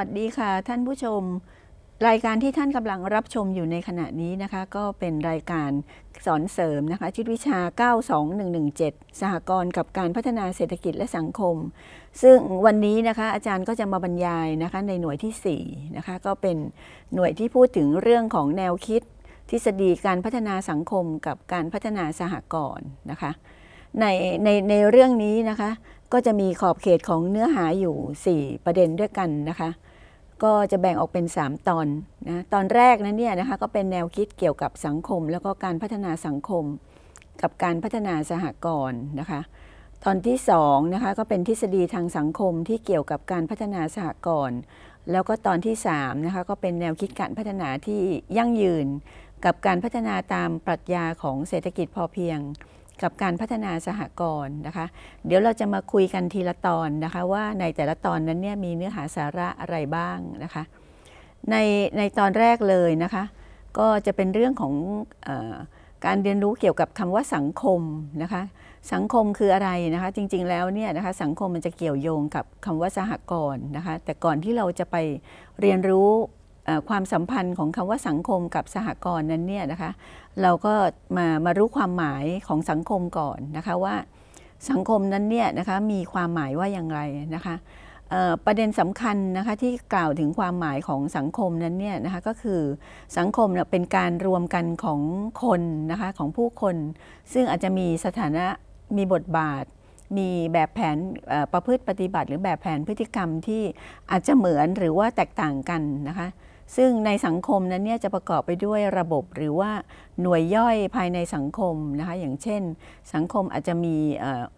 วัสดีค่ะท่านผู้ชม รายการที่ท่านกำลังรับชมอยู่ในขณะนี้นะคะ ก็เป็นรายการสอนเสริมนะคะชุดวิชา 92117 สหกรณ์กับการพัฒนาเศรษฐกิจและสังคม ซึ่งวันนี้นะคะอาจารย์ก็จะมาบรรยายนะคะ ในหน่วยที่ 4 นะคะ ก็เป็นหน่วยที่พูดถึงเรื่องของแนวคิดทฤษฎีการพัฒนาสังคม กับการพัฒนาสหกรณ์นะคะในในในเรื่องนี้นะคะก็จะมีขอบเขตของเนื้อหาอยู่ 4 ประเด็นด้วยกันนะคะก็จะแบ่งออกเป็น 3 ตอนนะตอนแรกนั้นเนี่ยนะคะก็เป็นแนวคิดเกี่ยวกับสังคม แล้วก็การพัฒนาสังคม กับการพัฒนาสหกรณ์นะคะตอนที่2นะคะก็เป็นทฤษฎีทางสังคมที่เกี่ยวกับการพัฒนาสหกรณ์แล้วก็ตอนที่3นะคะก็เป็นแนวคิดการพัฒนาที่ยั่งยืน กับการพัฒนาตามปรัชญาของเศรษฐกิจพอเพียงกับการพัฒนาสหกรณ์นะคะ เดี๋ยวเราจะมาคุยกันทีละตอนนะคะว่าในแต่ละตอนนั้นเนี่ยมีเนื้อหาสาระอะไรบ้างนะคะ ในในตอนแรกเลยนะคะก็จะเป็นเรื่องของอการเรียนรู้เกี่ยวกับคำว่าสังคมนะคะสังคมคืออะไรนะคะจริงๆแล้วเนี่ยนะคะสังคมมันจะเกี่ยวโยงกับคำว่าสหกรณ์นะคะแต่ก่อนที่เราจะไปเรียนรู้ความสัมพันธ์ของคำว่าสังคมกับสหกรณ์นั้นเนี่ยนะคะ เราก็มามารู้ความหมายของสังคมก่อนนะคะว่าสังคมนั้นเนี่ยนะคะมีความหมายว่าอย่างไรนะคะประเด็นสำคัญนะคะที่กล่าวถึงความหมายของสังคมนั้นเนี่ยนะคะก็คือสังคมเป็นการรวมกันของคนนะคะของผู้คน ซึ่งอาจจะมีสถานะมีบทบาท มีแบบแผนประพฤติปฏิบัติ หรือแบบแผนพฤติกรรมที่อาจจะเหมือนหรือว่าแตกต่างกันนะคะซึ่งในสังคมนั้นเนี่ยจะประกอบไปด้วยระบบหรือว่าหน่วยย่อยภายในสังคมนะคะอย่างเช่นสังคมอาจจะมี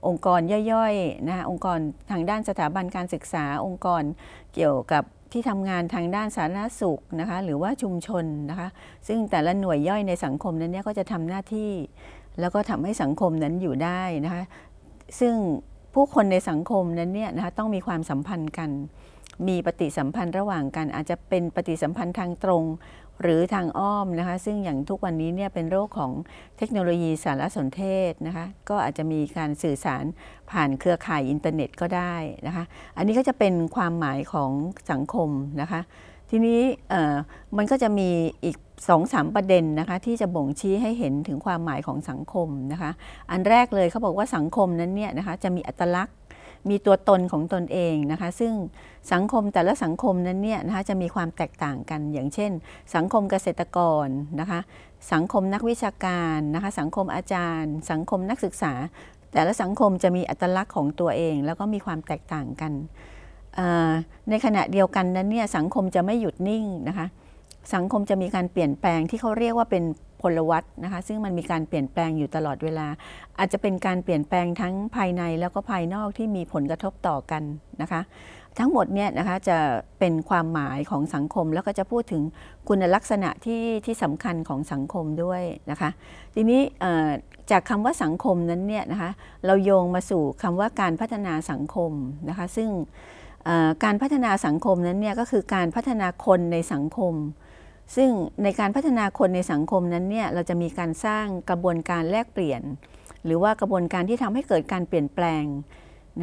องค์กรย่อยๆนะคะองค์กรทางด้านสถาบันการศึกษาองค์กรเกี่ยวกับที่ทำงานทางด้านสาธารณสุขนะคะหรือว่าชุมชนนะคะซึ่งแต่ละหน่วยย่อยในสังคมนั้นเนี่ยก็จะทำหน้าที่แล้วก็ทำให้สังคมนั้นอยู่ได้นะคะซึ่งผู้คนในสังคมนั้นเนี่ยนะคะต้องมีความสัมพันธ์กันมีปฏิสัมพันธ์ระหว่างกัน อาจจะเป็นปฏิสัมพันธ์ทางตรงหรือทางอ้อมนะคะซึ่งอย่างทุกวันนี้เนี่ยเป็นโรคของเทคโนโลยีสารสนเทศนะคะก็อาจจะมีการสื่อสารผ่านเครือข่ายอินเทอร์เน็ตก็ได้นะคะอันนี้ก็จะเป็นความหมายของสังคมนะคะทีนี้มันก็จะมีอีกสองสามประเด็นนะคะที่จะบ่งชี้ให้เห็นถึงความหมายของสังคมนะคะอันแรกเลยเขาบอกว่าสังคมนั้นเนี่ยนะคะจะมีอัตลักษณมีตัวตนของตนเองนะคะ ซึ่งสังคมแต่ละสังคมนั้นเนี่ยนะคะจะมีความแตกต่างกัน อย่างเช่นสังคมเกษตรกรนะคะ สังคมนักวิชาการนะคะ สังคมอาจารย์ สังคมนักศึกษา แต่ละสังคมจะมีอัตลักษณ์ของตัวเองแล้วก็มีความแตกต่างกัน ในขณะเดียวกันนั้นเนี่ยสังคมจะไม่หยุดนิ่งนะคะ สังคมจะมีการเปลี่ยนแปลงที่เขาเรียกว่าเป็นพลวัตนะคะซึ่งมันมีการเปลี่ยนแปลงอยู่ตลอดเวลา อาจจะเป็นการเปลี่ยนแปลงทั้งภายในแล้วก็ภายนอกที่มีผลกระทบต่อกันนะคะทั้งหมดเนี่ยนะคะจะเป็นความหมายของสังคม แล้วก็จะพูดถึงคุณลักษณะที่ที่สำคัญของสังคมด้วยนะคะทีนี้จากคำว่าสังคมนั้นเนี่ยนะคะเราโยงมาสู่คำว่าการพัฒนาสังคมนะคะซึ่งการพัฒนาสังคมนั้นเนี่ยก็คือการพัฒนาคนในสังคมซึ่งในการพัฒนาคนในสังคมนั้นเนี่ยเราจะมีการสร้างกระบวนการแลกเปลี่ยน หรือว่ากระบวนการที่ทำให้เกิดการเปลี่ยนแปลง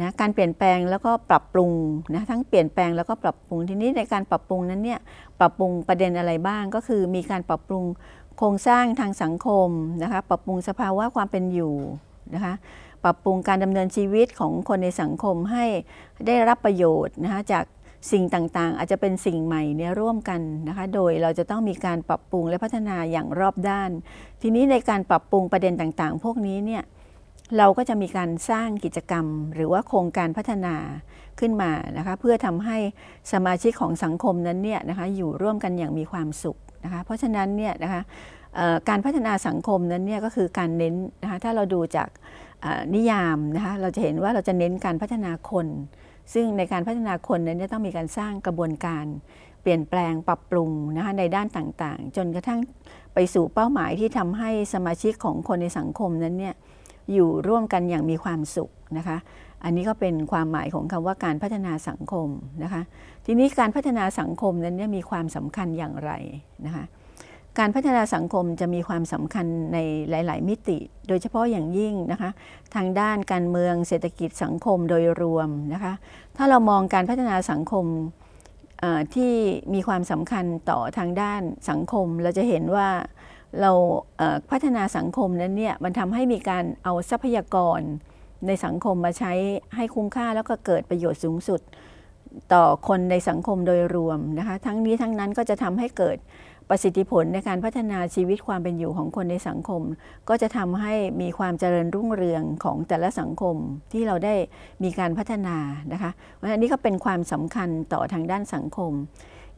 นะการเปลี่ยนแปลงแล้วก็ปรับปรุงนะทั้งเปลี่ยนแปลงแล้วก็ปรับปรุงทีนี้ในการปรับปรุงนั้นเนี่ยปรับปรุงประเด็นอะไรบ้าง ก็คือ มีการปรับปรุงโครงสร้างทางสังคมนะคะปรับปรุงสภาวะความเป็นอยู่นะคะปรับปรุงการดำเนินชีวิตของคนในสังคมให้ได้รับประโยชน์นะคะจากสิ่งต่างๆ อาจจะเป็นสิ่งใหม่เนี่ยร่วมกันนะคะโดยเราจะต้องมีการปรับปรุงและพัฒนาอย่างรอบด้าน ทีนี้ในการปรับปรุงประเด็นต่างๆ พวกนี้เนี่ยเราก็จะมีการสร้างกิจกรรม หรือว่าโครงการพัฒนาขึ้นมานะคะเพื่อทำให้สมาชิกของสังคมนั้นเนี่ยนะคะอยู่ร่วมกันอย่างมีความสุขนะคะเพราะฉะนั้นเนี่ยนะคะการพัฒนาสังคมนั้นเนี่ยก็คือการเน้นนะคะถ้าเราดูจากนิยามนะคะเราจะเห็นว่าเราจะเน้นการพัฒนาคนซึ่งในการพัฒนาคนนั้นจะต้องมีการสร้างกระบวนการเปลี่ยนแปลงปรับปรุงนะคะในด้านต่างๆ จนกระทั่งไปสู่เป้าหมายที่ทำให้สมาชิกของคนในสังคมนั้นเนี่ยอยู่ร่วมกันอย่างมีความสุขนะคะ อันนี้ก็เป็นความหมายของคำว่าการพัฒนาสังคมนะคะ ทีนี้การพัฒนาสังคมนั้นเนี่ยมีความสำคัญอย่างไรนะคะการพัฒนาสังคมจะมีความสำคัญในหลาย ๆ มิติ โดยเฉพาะอย่างยิ่งนะคะทางด้านการเมืองเศรษฐกิจสังคมโดยรวมนะคะถ้าเรามองการพัฒนาสังคมที่มีความสำคัญต่อทางด้านสังคม เราจะเห็นว่าเราพัฒนาสังคมนั้นเนี่ยมันทำให้มีการเอาทรัพยากรในสังคมมาใช้ให้คุ้มค่าแล้วก็เกิดประโยชน์สูงสุดต่อคนในสังคมโดยรวมนะคะทั้งนี้ทั้งนั้นก็จะทำให้เกิดประสิทธิผลในการพัฒนาชีวิตความเป็นอยู่ของคนในสังคม ก็จะทำให้มีความเจริญรุ่งเรืองของแต่ละสังคม ที่เราได้มีการพัฒนานะคะวันนี้ก็เป็นความสำคัญต่อทางด้านสังคม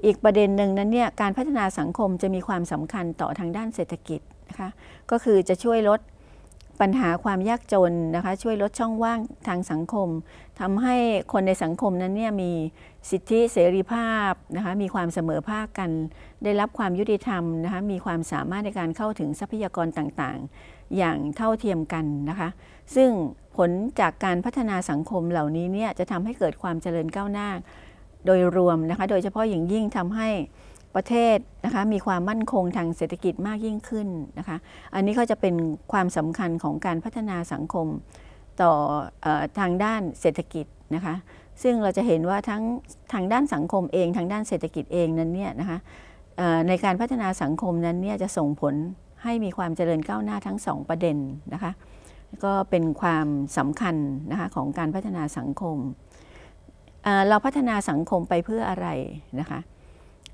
อีกประเด็นหนึ่งนั้นเนี่ยการพัฒนาสังคมจะมีความสำคัญต่อทางด้านเศรษฐกิจนะคะก็คือจะช่วยลดปัญหาความยากจนนะคะช่วยลดช่องว่างทางสังคม ทำให้คนในสังคมนั้นเนี่ยมีสิทธิเสรีภาพนะคะมีความเสมอภาคกันได้รับความยุติธรรมนะคะ มีความสามารถในการเข้าถึงทรัพยากรต่าง ๆ อย่างเท่าเทียมกันนะคะ ซึ่งผลจากการพัฒนาสังคมเหล่านี้เนี่ย จะทำให้เกิดความเจริญก้าวหน้าโดยรวมนะคะ โดยเฉพาะอย่างยิ่งทำให้ประเทศนะคะ มีความมั่นคงทางเศรษฐกิจมากยิ่งขึ้นนะคะ อันนี้ก็จะเป็นความสำคัญของการพัฒนาสังคมต่ออทางด้านเศรษฐกิจนะคะ ซึ่งเราจะเห็นว่าทั้งทางด้านสังคมเอง ทางด้านเศรษฐกิจเองนั้นเนี่ยนะคะในการพัฒนาสังคมนั้นเนี่ยจะส่งผลให้มีความเจริญก้าวหน้าทั้งสองประเด็นนะคะ ก็เป็นความสำคัญนะคะของการพัฒนาสังคม เราพัฒนาสังคมไปเพื่ออะไรนะคะ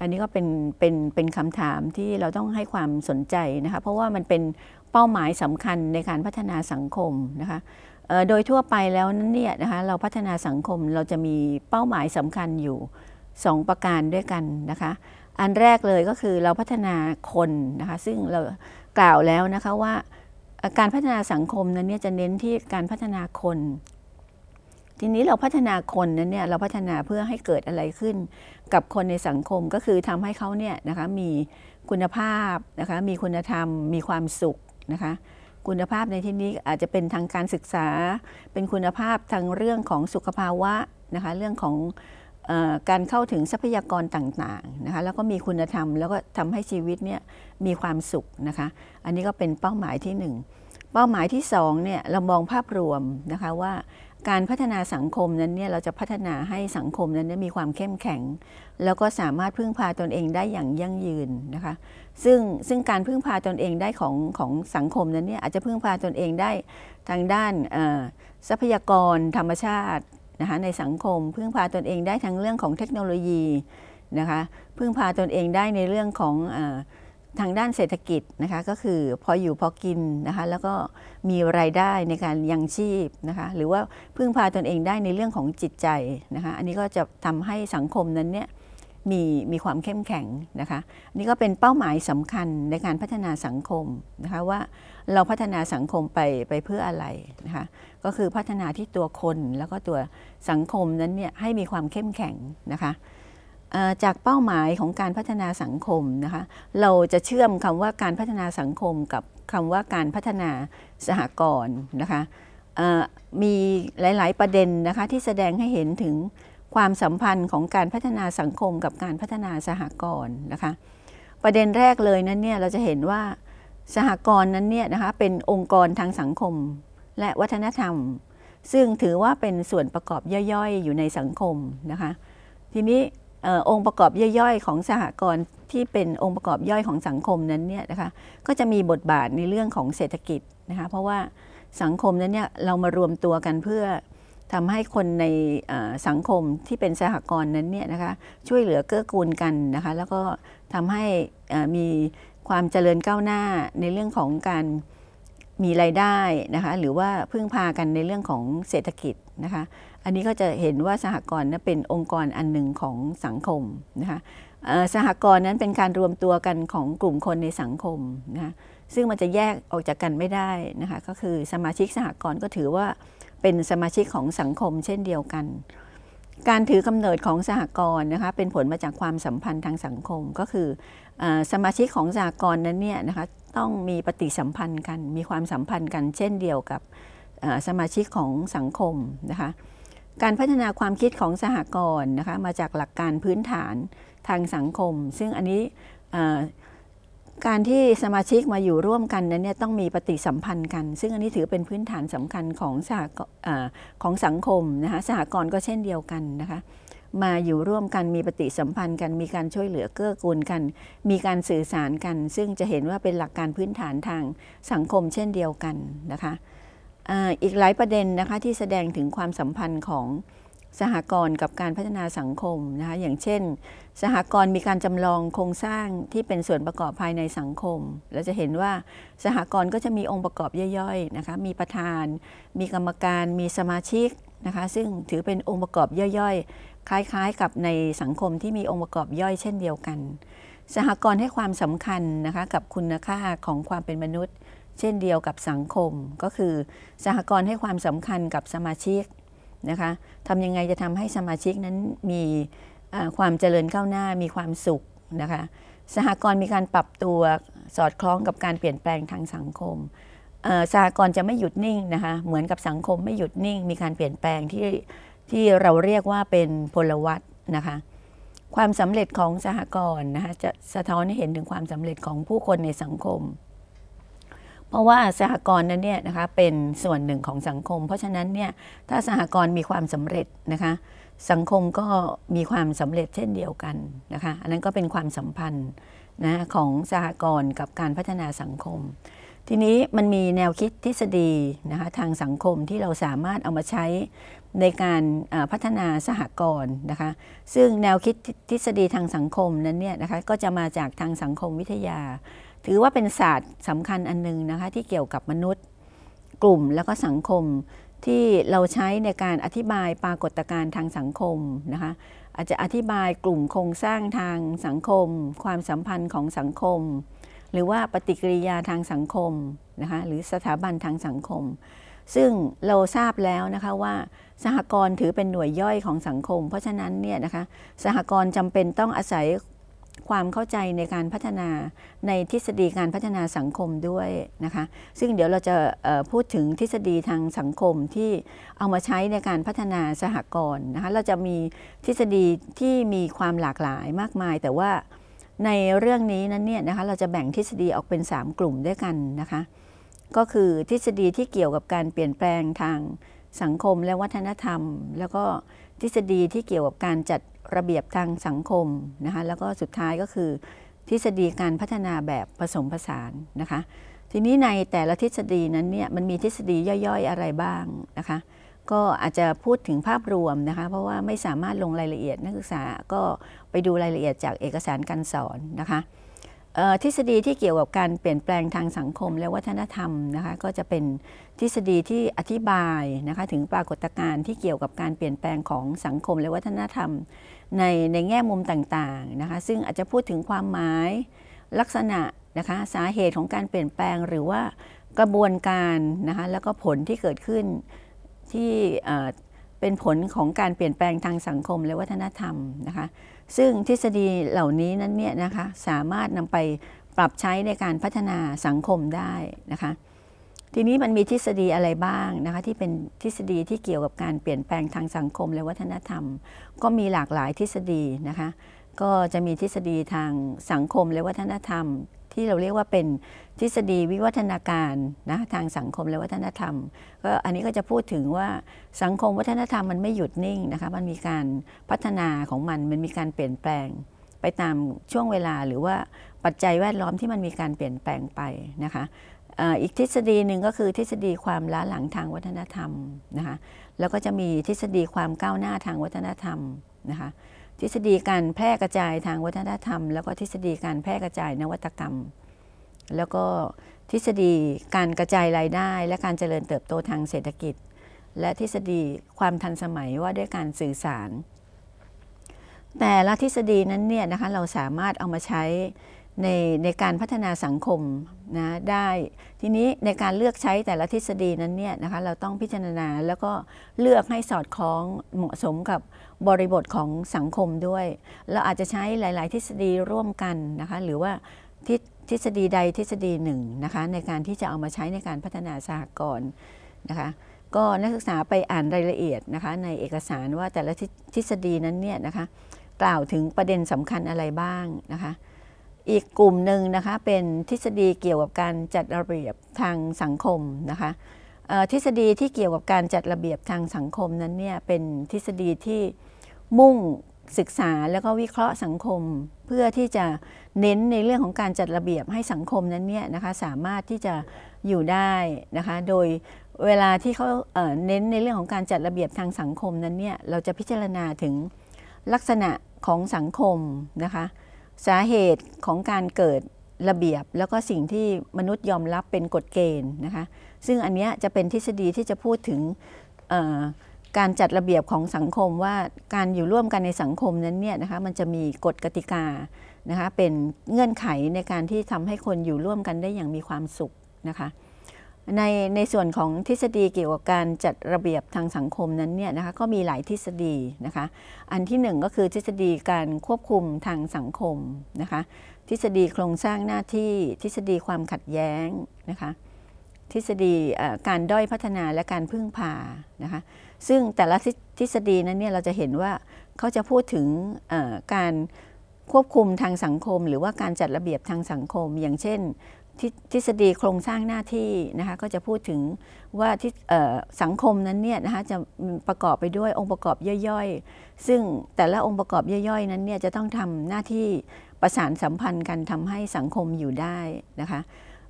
อันนี้ก็เป็นเป็นเป็นคำถามที่เราต้องให้ความสนใจนะคะ เพราะว่ามันเป็นเป้าหมายสำคัญในการพัฒนาสังคมนะคะโดยทั่วไปแล้วนั้นเนี่ยนะคะเราพัฒนาสังคมเราจะมีเป้าหมายสำคัญอยู่ 2 ประการด้วยกันนะคะอันแรกเลยก็คือเราพัฒนาคนนะคะซึ่งเรากล่าวแล้วนะคะว่าการพัฒนาสังคมนั้นเนี่ยจะเน้นที่การพัฒนาคน ทีนี้เราพัฒนาคนนั้นเนี่ยเราพัฒนาเพื่อให้เกิดอะไรขึ้นกับคนในสังคมก็คือทำให้เขาเนี่ยนะคะมีคุณภาพนะคะมีคุณธรรม มีความสุขนะคะคุณภาพในที่นี้อาจจะเป็นทางการศึกษาเป็นคุณภาพทางเรื่องของสุขภาวะนะคะเรื่องของการเข้าถึงทรัพยากรต่างๆนะคะแล้วก็มีคุณธรรม แล้วก็ทำให้ชีวิตเนี่ยมีความสุขนะคะอันนี้ก็เป็นเป้าหมายที่ 1 เป้าหมายที่ 2เนี่ยเรามองภาพรวมนะคะว่า การพัฒนาสังคมนั้นเนี่ยเราจะพัฒนาให้สังคมนั้นมีความเข้มแข็ง แล้วก็สามารถพึ่งพาตนเองได้อย่างยั่งยืนนะคะซึ่งซึ่งการพึ่งพาตนเองได้ของของสังคมนั้นเนี่ยอาจจะพึ่งพาตนเองได้ทางด้านทรัพยากรธรรมชาตินะคะในสังคมพึ่งพาตนเองได้ทั้งเรื่องของเทคโนโลยีนะคะพึ่งพาตนเองได้ในเรื่องของอทางด้านเศรษฐกิจนะคะก็คือพออยู่ พอกินนะคะแล้วก็มีไรายได้ในการยังชีพนะคะหรือว่าพึ่งพาตนเองได้ในเรื่องของจิตใจนะคะอันนี้ก็จะทำให้สังคมนั้นเนี่ยมีมีความเข้มแข็งนะคะนนี่ก็เป็นเป้าหมายสำคัญในการพัฒนาสังคมนะคะว่าเราพัฒนาสังคมไปไปเพื่ออะไรนะคะก็คือพัฒนาที่ตัวคนแล้วก็ตัวสังคมนั้นเนี่ยให้มีความเข้มแข็งนะคะจากเป้าหมายของการพัฒนาสังคมนะคะเราจะเชื่อมคำว่าการพัฒนาสังคม กับคำว่าการพัฒนาสหกรณ์นะคะมีหลายๆประเด็นนะคะที่แสดงให้เห็นถึงความสัมพันธ์ของการพัฒนาสังคมกับการพัฒนาสหกรณ์นะคะประเด็นแรกเลยนั้นเนี่ยเราจะเห็นว่าสหกรณ์นั้นเนี่ยนะคะเป็นองค์กรทางสังคมและวัฒนธรรมซึ่งถือว่าเป็นส่วนประกอบย่อยๆ อยู่ในสังคมนะคะทีนี้องค์ประกอบย่อยๆ ของสหกรณ์ที่เป็นองค์ประกอบย่อยของสังคมนั้นเนี่ยนะคะก็จะมีบทบาทในเรื่องของเศรษฐกิจนะคะเพราะว่าสังคมนั้นเนี่ยเรามารวมตัวกันเพื่อทำให้คนในสังคมที่เป็นสหกรณ์นั้นเนี่ยนะคะช่วยเหลือเกื้อกูลกันนะคะแล้วก็ทำให้มีความเจริญก้าวหน้าในเรื่องของการมีรายได้นะคะหรือว่าพึ่งพากันในเรื่องของเศรษฐกิจนะคะ อันนี้ก็จะเห็นว่าสหกรณ์นั้นเป็นองค์กรอันหนึ่งของสังคมนะคะสหกรณ์นั้นเป็นการรวมตัวกันของกลุ่มคนในสังคมนะะซึ่งมันจะแยกออกจากกันไม่ได้นะคะก็คือสมาชิกสหกรณ์ก็ถือว่าเป็นสมาชิกของสังคม เช่นเดียวกัน การถือกำเนิดของสหกรณ์นะคะเป็นผลมาจากความสัมพันธ์ทางสังคม ก็คืออสมาชิกของสหกรณ์นั้นเนี่ยนะคะต้องมีปฏิสัมพันธ์กัน มีความสัมพันธ์กันเช่นเดียวกับสมาชิกของสังคมนะคะ การพัฒนาความคิดของสหกรณ์นะคะมาจากหลักการพื้นฐานทางสังคม ซึ่งอันนี้การที่สมาชิกมาอยู่ร่วมกันนั้นเนี่ยต้องมีปฏิสัมพันธ์กัน ซึ่งอันนี้ถือเป็นพื้นฐานสำคัญของสหของสังคมนะคะ สหกรณ์ก็เช่นเดียวกันนะคะมาอยู่ร่วมกันมีปฏิสัมพันธ์กันมีการช่วยเหลือเกื้อกูลกัน มีการสื่อสารกัน ซึ่งจะเห็นว่าเป็นหลักการพื้นฐานทางสังคมเช่นเดียวกันนะคะอีกหลายประเด็นนะคะ ที่แสดงถึงความสัมพันธ์ของสหกรณ์กับการพัฒนาสังคมนะคะอย่างเช่น สหกรณ์มีการจำลอง โครงสร้างที่เป็นส่วนประกอบภายในสังคมเราจะเห็นว่าสหกรณ์ก็จะมีองค์ประกอบย่อยๆนะคะมีประธาน มีกรรมการ มีสมาชิกนะคะซึ่งถือเป็นองค์ประกอบย่อยคล้ายๆ กับในสังคมที่มีองค์ประกอบย่อยเช่นเดียวกัน สหกรณ์ให้ความสำคัญนะคะกับคุณค่าของความเป็นมนุษย์ เช่นเดียวกับสังคม ก็คือ สหกรณ์ให้ความสำคัญกับสมาชิกนะคะทำยังไงจะทำให้สมาชิกนั้นมีความเจริญก้าวหน้ามีความสุขนะคะสหกรณ์มีการปรับตัวสอดคล้องกับการเปลี่ยนแปลงทางสังคมสหกรณ์จะไม่หยุดนิ่งนะคะเหมือนกับสังคมไม่หยุดนิ่ง มีการเปลี่ยนแปลงที่ที่เราเรียกว่าเป็นพลวัตนะคะ ความสำเร็จของสหกรณ์นะคะจะสะท้อนให้เห็นถึงความสำเร็จของผู้คนในสังคม เพราะว่าสหกรณ์นั้นเนี่ยนะคะเป็นส่วนหนึ่งของสังคม เพราะฉะนั้นเนี่ยถ้าสหกรณ์มีความสำเร็จนะคะสังคมก็มีความสำเร็จเช่นเดียวกันนะคะอันนั้นก็เป็นความสัมพันธ์นะของสหกรณ์กับการพัฒนาสังคม ทีนี้มันมีแนวคิดทฤษฎีนะคะทางสังคมที่เราสามารถเอามาใช้ในการพัฒนาสหกรณ์นะคะ ซึ่งแนวคิดทฤษฎีทางสังคมนั้นเนี่ยนะคะก็จะมาจากทางสังคมวิทยา ถือว่าเป็นศาสตร์สำคัญอันนึงนะคะที่เกี่ยวกับมนุษย์กลุ่มแล้วก็สังคม ที่เราใช้ในการอธิบายปรากฏการณ์ทางสังคมนะคะอาจจะอธิบายกลุ่มโครงสร้างทางสังคม ความสัมพันธ์ของสังคม หรือว่าปฏิกิริยาทางสังคมนะคะหรือสถาบันทางสังคมซึ่งเราทราบแล้วนะคะว่าสหกรณ์ถือเป็นหน่วยย่อยของสังคม เพราะฉะนั้นเนี่ยนะคะสหกรณ์จำเป็นต้องอาศัยความเข้าใจในการพัฒนาในทฤษฎีการพัฒนาสังคมด้วยนะคะ ซึ่งเดี๋ยวเราจะพูดถึงทฤษฎีทางสังคมที่เอามาใช้ในการพัฒนาสหกรณ์นะคะเราจะมีทฤษฎีที่มีความหลากหลายมากมาย แต่ว่าในเรื่องนี้นั้นเนี่ยนะคะเราจะแบ่งทฤษฎีออกเป็น 3 กลุ่มด้วยกันนะคะก็คือทฤษฎีที่เกี่ยวกับการเปลี่ยนแปลงทางสังคมและวัฒนธรรมแล้วก็ทฤษฎีที่เกี่ยวกับการจัดระเบียบทางสังคมนะคะแล้วก็สุดท้ายก็คือ ทฤษฎีการพัฒนาแบบผสมผสานนะคะ ทีนี้ในแต่ละทฤษฎีนั้นเนี่ยมันมีทฤษฎีย่อยๆอะไรบ้างนะคะ ก็อาจจะพูดถึงภาพรวมนะคะ เพราะว่าไม่สามารถลงรายละเอียดนักศึกษาก็ไปดูรายละเอียดจากเอกสารการสอนนะคะทฤษฎีที่เกี่ยวกับการเปลี่ยนแปลงทางสังคมและวัฒนธรรมนะคะ ก็จะเป็นทฤษฎีที่อธิบายนะคะถึงปรากฏการณ์ที่เกี่ยวกับการเปลี่ยนแปลงของสังคมและวัฒนธรรม ในในแง่มุมต่างๆนะคะ ซึ่งอาจจะพูดถึงความหมายลักษณะนะคะ สาเหตุของการเปลี่ยนแปลงหรือว่ากระบวนการนะคะแล้วก็ผลที่เกิดขึ้นที่เป็นผลของการเปลี่ยนแปลงทางสังคมและวัฒนธรรมนะคะซึ่งทฤษฎีเหล่านี้นั้นเนี่ยนะคะสามารถนำไปปรับใช้ในการพัฒนาสังคมได้นะคะ ทีนี้มันมีทฤษฎีอะไรบ้างนะคะที่เป็นทฤษฎีที่เกี่ยวกับการเปลี่ยนแปลงทางสังคมและวัฒนธรรม ก็มีหลากหลายทฤษฎีนะคะก็จะมีทฤษฎีทางสังคมและวัฒนธรรมที่เราเรียกว่าเป็นทฤษฎีวิวัฒนาการนะทางสังคมและวัฒนธรรมก็อันนี้ก็จะพูดถึงว่าสังคมวัฒนธรรมมันไม่หยุดนิ่งนะคะมันมีการพัฒนาของมันมันมีการเปลี่ยนแปลงไปตามช่วงเวลาหรือว่าปัจจัยแวดล้อมที่มันมีการเปลี่ยนแปลงไปนะคะอีกทฤษฎีหนึ่งก็คือทฤษฎีความล้าหลังทางวัฒนธรรมนะคะแล้วก็จะมีทฤษฎีความก้าวหน้าทางวัฒนธรรมนะคะทฤษฎีการแพร่กระจายทางวัฒนธรรม แล้วก็ทฤษฎีการแพร่กระจายนวัตกรรม แล้วก็ทฤษฎีการกระจายรายได้ และการเจริญเติบโตทางเศรษฐกิจ และทฤษฎีความทันสมัยว่าด้วยการสื่อสาร แต่ละทฤษฎีนั้นเนี่ยนะคะเราสามารถเอามาใช้ในในการพัฒนาสังคมนะได้ ทีนี้ในการเลือกใช้แต่ละทฤษฎีนั้นเนี่ยนะคะเราต้องพิจารณาแล้วก็เลือกให้สอดคล้องเหมาะสมกับบริบทของสังคมด้วย เราอาจจะใช้หลายๆ ทฤษฎีร่วมกันนะคะ หรือว่าททฤษฎีใดทฤษฎีหนึ่งนะคะในการที่จะเอามาใช้ในการพัฒนาสหกรณ์นะคะ ก็นักศึกษาไปอ่านรายละเอียดนะคะในเอกสารว่าแต่ละทฤษฎีนั้นเนี่ยนะคะกล่าวถึงประเด็นสำคัญอะไรบ้างนะคะ อีกกลุ่มหนึ่งนะคะเป็นทฤษฎีเกี่ยวกับการจัดระเบียบทางสังคมนะคะ ทฤษฎีที่เกี่ยวกับการจัดระเบียบทางสังคมนั้นเนี่ยเป็นทฤษฎีที่มุ่งศึกษาแล้วก็วิเคราะห์สังคมเพื่อที่จะเน้นในเรื่องของการจัดระเบียบให้สังคมนั้นเนี่ยนะคะสามารถที่จะอยู่ได้นะคะ โดยเวลาที่เขาเน้นในเรื่องของการจัดระเบียบทางสังคมนั้นเนี่ยเราจะพิจารณาถึงลักษณะของสังคมนะคะ สาเหตุของการเกิดระเบียบ แล้วก็สิ่งที่มนุษย์ยอมรับเป็นกฎเกณฑ์นะคะ ซึ่งอันนี้จะเป็นทฤษฎีที่จะพูดถึงการจัดระเบียบของสังคมว่าการอยู่ร่วมกันในสังคมนั้นเนี่ยนะคะมันจะมีกฎกติกานะคะเป็นเงื่อนไขในการที่ทำให้คนอยู่ร่วมกันได้อย่างมีความสุขนะคะ ในใน ส่วนของทฤษฎีเกี่ยวกับการจัดระเบียบทางสังคมนั้นเนี่ยนะคะก็มีหลายทฤษฎีนะคะ อันที่หนึ่งก็คือทฤษฎีการควบคุมทางสังคมนะคะ ทฤษฎีโครงสร้างหน้าที่ทฤษฎีความขัดแย้งนะคะ ทฤษฎีการด้อยพัฒนาและการพึ่งพานะคะซึ่งแต่ละทฤษฎีนั้นเนี่ยเราจะเห็นว่าเขาจะพูดถึงการควบคุมทางสังคม หรือว่าการจัดระเบียบทางสังคม อย่างเช่น ทฤษฎีโครงสร้างหน้าที่นะคะก็จะพูดถึงว่าที่สังคมนั้นเนี่ยนะคะจะประกอบไปด้วยองค์ประกอบย่อย ๆ ซึ่งแต่ละองค์ประกอบย่อยๆนั้นเนี่ยจะต้องทำหน้าที่ประสานสัมพันธ์กันทำให้สังคมอยู่ได้นะคะ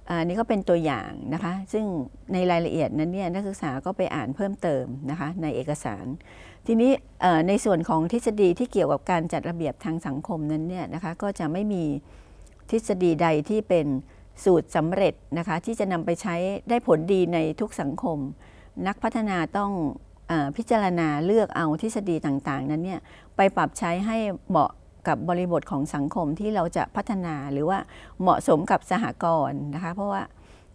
อันนี้ก็เป็นตัวอย่างนะคะ ซึ่งในรายละเอียด นั้นเนี่ยนักศึกษาก็ไปอ่านเพิ่มเติมนะคะ ในเอกสาร ทีนี้ในส่วนของทฤษฎีที่เกี่ยวกับการจัดระเบียบทางสังคมนั้นเนี่ยนะคะก็จะไม่มีทฤษฎีใดที่เป็นสูตรสำเร็จนะคะที่จะนำไปใช้ได้ผลดีในทุกสังคม นักพัฒนาต้องอพิจารณาเลือกเอาทฤษฎีต่างๆ นั้นเนี่ยไปปรับใช้ให้เหมาะกับบริบทของสังคมที่เราจะพัฒนาหรือว่าเหมาะสมกับสหกรณ์นะคะ เพราะว่า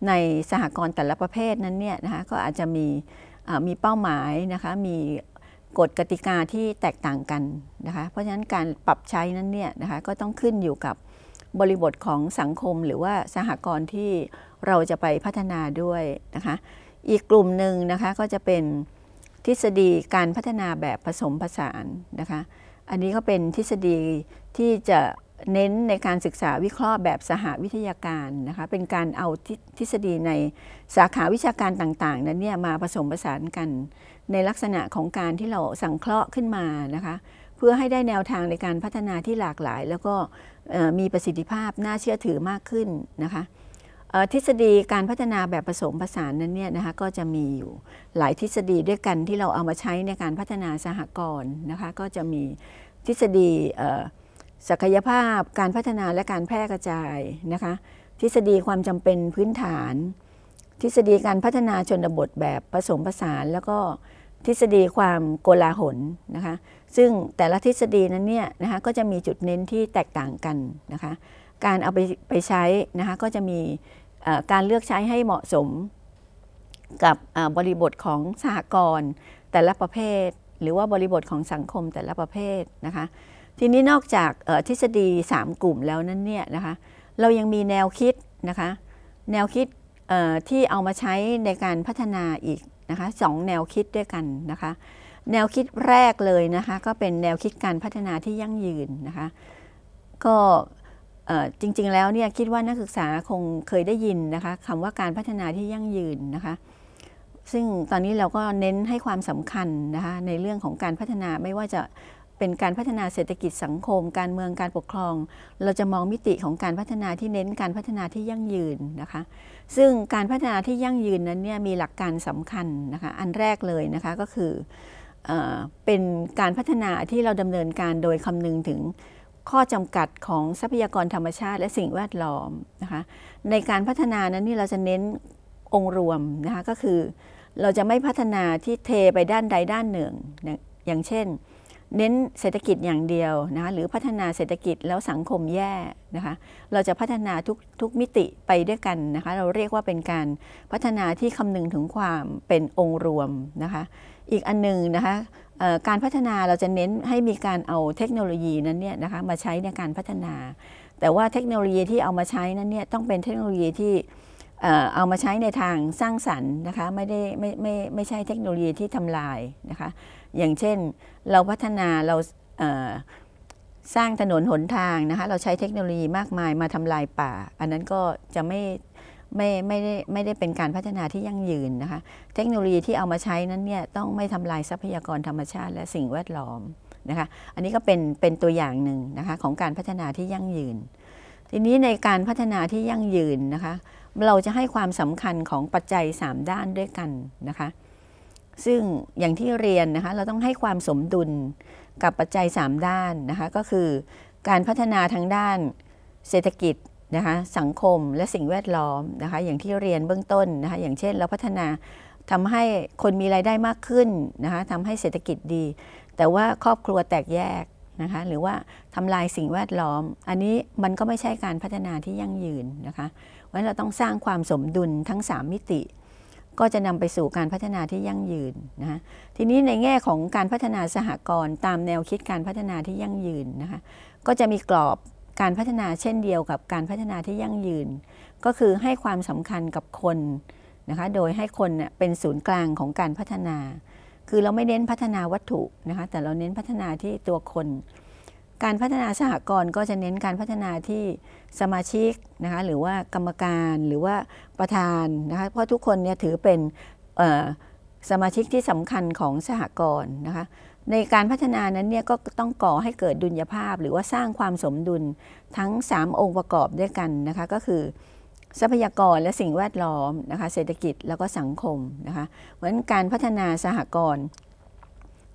ในสหกรณ์แต่ละประเภทนั้นเนี่ยนะคะก็อาจจะมีมีเป้าหมายนะคะ มีกฎกติกาที่แตกต่างกันนะคะ เพราะฉะนั้นการปรับใช้นั้นเนี่ยนะคะก็ต้องขึ้นอยู่กับบริบทของสังคม หรือว่าสหกรณ์ที่เราจะไปพัฒนาด้วยนะคะ อีกกลุ่มหนึ่งนะคะก็จะเป็นทฤษฎีการพัฒนาแบบผสมผสานนะคะอันนี้ก็เป็นทฤษฎีที่จะเน้นในการศึกษาวิเคราะห์แบบสหวิทยาการนะคะเป็นการเอาทฤษฎีในสาขาวิชาการต่างๆ นั้นเนี่ยมาผสมผสานกัน ในลักษณะของการที่เราสังเคราะห์ขึ้นมานะคะ เพื่อให้ได้แนวทางในการพัฒนาที่หลากหลายแล้วก็มีประสิทธิภาพน่าเชื่อถือมากขึ้นนะคะทฤษฎีการพัฒนาแบบผสมผสานนั้นเนี่ยนะคะ ก็จะมีอยู่หลายทฤษฎีด้วยกันที่เราเอามาใช้ในการพัฒนาสหกรณ์นะคะ ก็จะมีทฤษฎีศักยภาพ การพัฒนาและการแพร่กระจายนะคะทฤษฎีความจำเป็นพื้นฐาน ทฤษฎีการพัฒนาชนบทแบบผสมผสาน แล้วก็ทฤษฎีความโกลาหลนะคะซึ่งแต่ละทฤษฎีนั้นเนี่ยนะคะก็จะมีจุดเน้นที่แตกต่างกันนะคะการเอาไปไปใช้นะคะก็จะมีการเลือกใช้ให้เหมาะสมกับบริบทของสหกรณ์แต่ละประเภท หรือว่าบริบทของสังคมแต่ละประเภทนะคะทีนี้นอกจากทฤษฎี 3 กลุ่มแล้วนั่นเนี่ยนะคะเรายังมีแนวคิดนะคะแนวคิดที่เอามาใช้ในการพัฒนาอีกนะคะสองแนวคิดด้วยกันนะคะแนวคิดแรกเลยนะคะก็เป็นแนวคิดการพัฒนาที่ยั่งยืนนะคะก็จริงๆ แล้วเนี่ยคิดว่านักศึกษาคงเคยได้ยินนะคะคำว่าการพัฒนาที่ยั่งยืนนะคะ ซึ่งตอนนี้เราก็เน้นให้ความสำคัญนะคะ ในเรื่องของการพัฒนาไม่ว่าจะเป็นการพัฒนาเศรษฐกิจสังคม การเมืองการปกครอง เราจะมองมิติของการพัฒนาที่เน้นการพัฒนาที่ยั่งยืนนะคะ ซึ่งการพัฒนาที่ยั่งยืนนั้นเนี่ยมีหลักการสำคัญนะคะอันแรกเลยนะคะก็คือเป็นการพัฒนาที่เราดำเนินการโดยคำนึงถึงข้อจำกัดของทรัพยากรธรรมชาติและสิ่งแวดล้อมนะคะในการพัฒนานั้นนี่เราจะเน้นองค์รวมนะคะก็คือเราจะไม่พัฒนาที่เทไปด้านใดด้านหนึ่ง อย่างเช่น เน้นเศรษฐกิจอย่างเดียวนะคะหรือพัฒนาเศรษฐกิจแล้วสังคมแย่นะคะ เราจะพัฒนาทุกทุกมิติไปด้วยกันนะคะ เราเรียกว่าเป็นการพัฒนาที่คำนึงถึงความเป็นองค์รวมนะคะอีกอันนึงนะคะการพัฒนาเราจะเน้นให้มีการเอาเทคโนโลยีนั้นเนี่ยนะคะมาใช้ในการพัฒนา แต่ว่าเทคโนโลยีที่เอามาใช้นั้นเนี่ยต้องเป็นเทคโนโลยีที่เอามาใช้ในทางสร้างสรรค์นะคะไม่ได้ไม่ไม่ไม่ใช่เทคโนโลยีที่ทำลายนะคะอย่างเช่น เราพัฒนาเราสร้างถนนหนทางนะคะเราใช้เทคโนโลยีมากมายมาทำลายป่า อันนั้นก็จะไม่ไม่ไม่ได้ไม่ได้เป็นการพัฒนาที่ยั่งยืนนะคะ เทคโนโลยีที่เอามาใช้นั้นเนี่ย ต้องไม่ทำลายทรัพยากรธรรมชาติและสิ่งแวดล้อมนะคะ อันนี้ก็เป็นเป็นตัวอย่างหนึ่งนะคะ ของการพัฒนาที่ยั่งยืน ทีนี้ในการพัฒนาที่ยั่งยืนนะคะเราจะให้ความสำคัญของปัจจัย 3 ด้านด้วยกันนะคะ ซึ่งอย่างที่เรียนนะคะ เราต้องให้ความสมดุลกับปัจจัย 3 ด้านนะคะก็คือการพัฒนาทางด้านเศรษฐกิจนะคะสังคมและสิ่งแวดล้อมนะคะอย่างที่เรียนเบื้องต้นนะคะอย่างเช่นเราพัฒนาทำให้คนมีรายได้มากขึ้นนะคะทำให้เศรษฐกิจดี แต่ว่าครอบครัวแตกแยกนะคะหรือว่าทำลายสิ่งแวดล้อม อันนี้มันก็ไม่ใช่การพัฒนาที่ยั่งยืนนะคะเพราะฉะนั้นเราต้องสร้างความสมดุลทั้ง 3 มิติ ก็จะนำไปสู่การพัฒนาที่ยั่งยืนนะคะทีนี้ในแง่ของการพัฒนาสหกรณ์ตามแนวคิดการพัฒนาที่ยั่งยืนนะคะก็จะมีกรอบการพัฒนาเช่นเดียวกับการพัฒนาที่ยั่งยืน ก็คือให้ความสำคัญกับคนนะคะ โดยให้คนเป็นศูนย์กลางของการพัฒนา คือเราไม่เน้นพัฒนาวัตถุนะคะแต่เราเน้นพัฒนาที่ตัวคน การพัฒนาสหกรณ์ก็จะเน้นการพัฒนาที่สมาชิกนะคะหรือว่ากรรมการหรือว่าประธานนะคะเพราะทุกคนเนี่ยถือเป็นสมาชิกที่สำคัญของสหกรณ์นะคะในการพัฒนานั้นเนี่ยก็ต้องก่อให้เกิดดุลยภาพ หรือว่าสร้างความสมดุลทั้ง 3 องค์ประกอบด้วยกันนะคะ ก็คือ ทรัพยากรและสิ่งแวดล้อมนะคะเศรษฐกิจแล้วก็สังคมนะคะเพราะฉะนั้นการพัฒนาสหกรณ์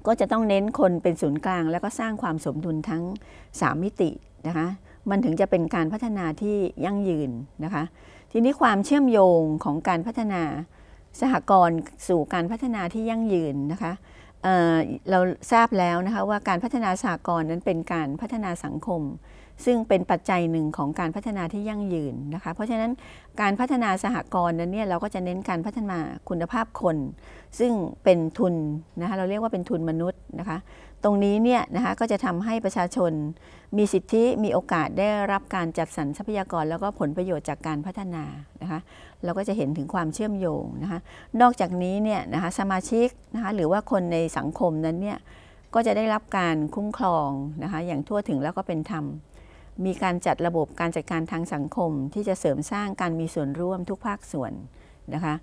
ก็จะต้องเน้นคนเป็นศูนย์กลางแล้วก็สร้างความสมดุลทั้ง 3 มิตินะคะ มันถึงจะเป็นการพัฒนาที่ยั่งยืนนะคะ ทีนี้ความเชื่อมโยงของการพัฒนา สหกรณ์สู่การพัฒนาที่ยั่งยืนนะคะเราทราบแล้วนะคะว่าการพัฒนาสากลนั้นเป็นการพัฒนาสังคม ซึ่งเป็นปัจจัยหนึ่งของการพัฒนาที่ยั่งยืนนะคะ เพราะฉะนั้นการพัฒนาสหกรณ์นั้นเนี่ยเราก็จะเน้นการพัฒนาคุณภาพคน ซึ่งเป็นทุนนะคะเราเรียกว่าเป็นทุนมนุษย์นะคะ ตรงนี้เนี่ยนะคะก็จะทำให้ประชาชนมีสิทธิมีโอกาสได้รับการจัดสรรทรัพยากรแล้วก็ผลประโยชน์จากการพัฒนานะคะเราก็จะเห็นถึงความเชื่อมโยงนะคะ นอกจากนี้เนี่ยนะคะสมาชิกนะคะหรือว่าคนในสังคมนั้นเนี่ยก็จะได้รับการคุ้มครองนะคะอย่างทั่วถึงแล้วก็เป็นธรรม มีการจัดระบบการจัดการทางสังคม ที่จะเสริมสร้างการมีส่วนร่วมทุกภาคส่วนนะคะ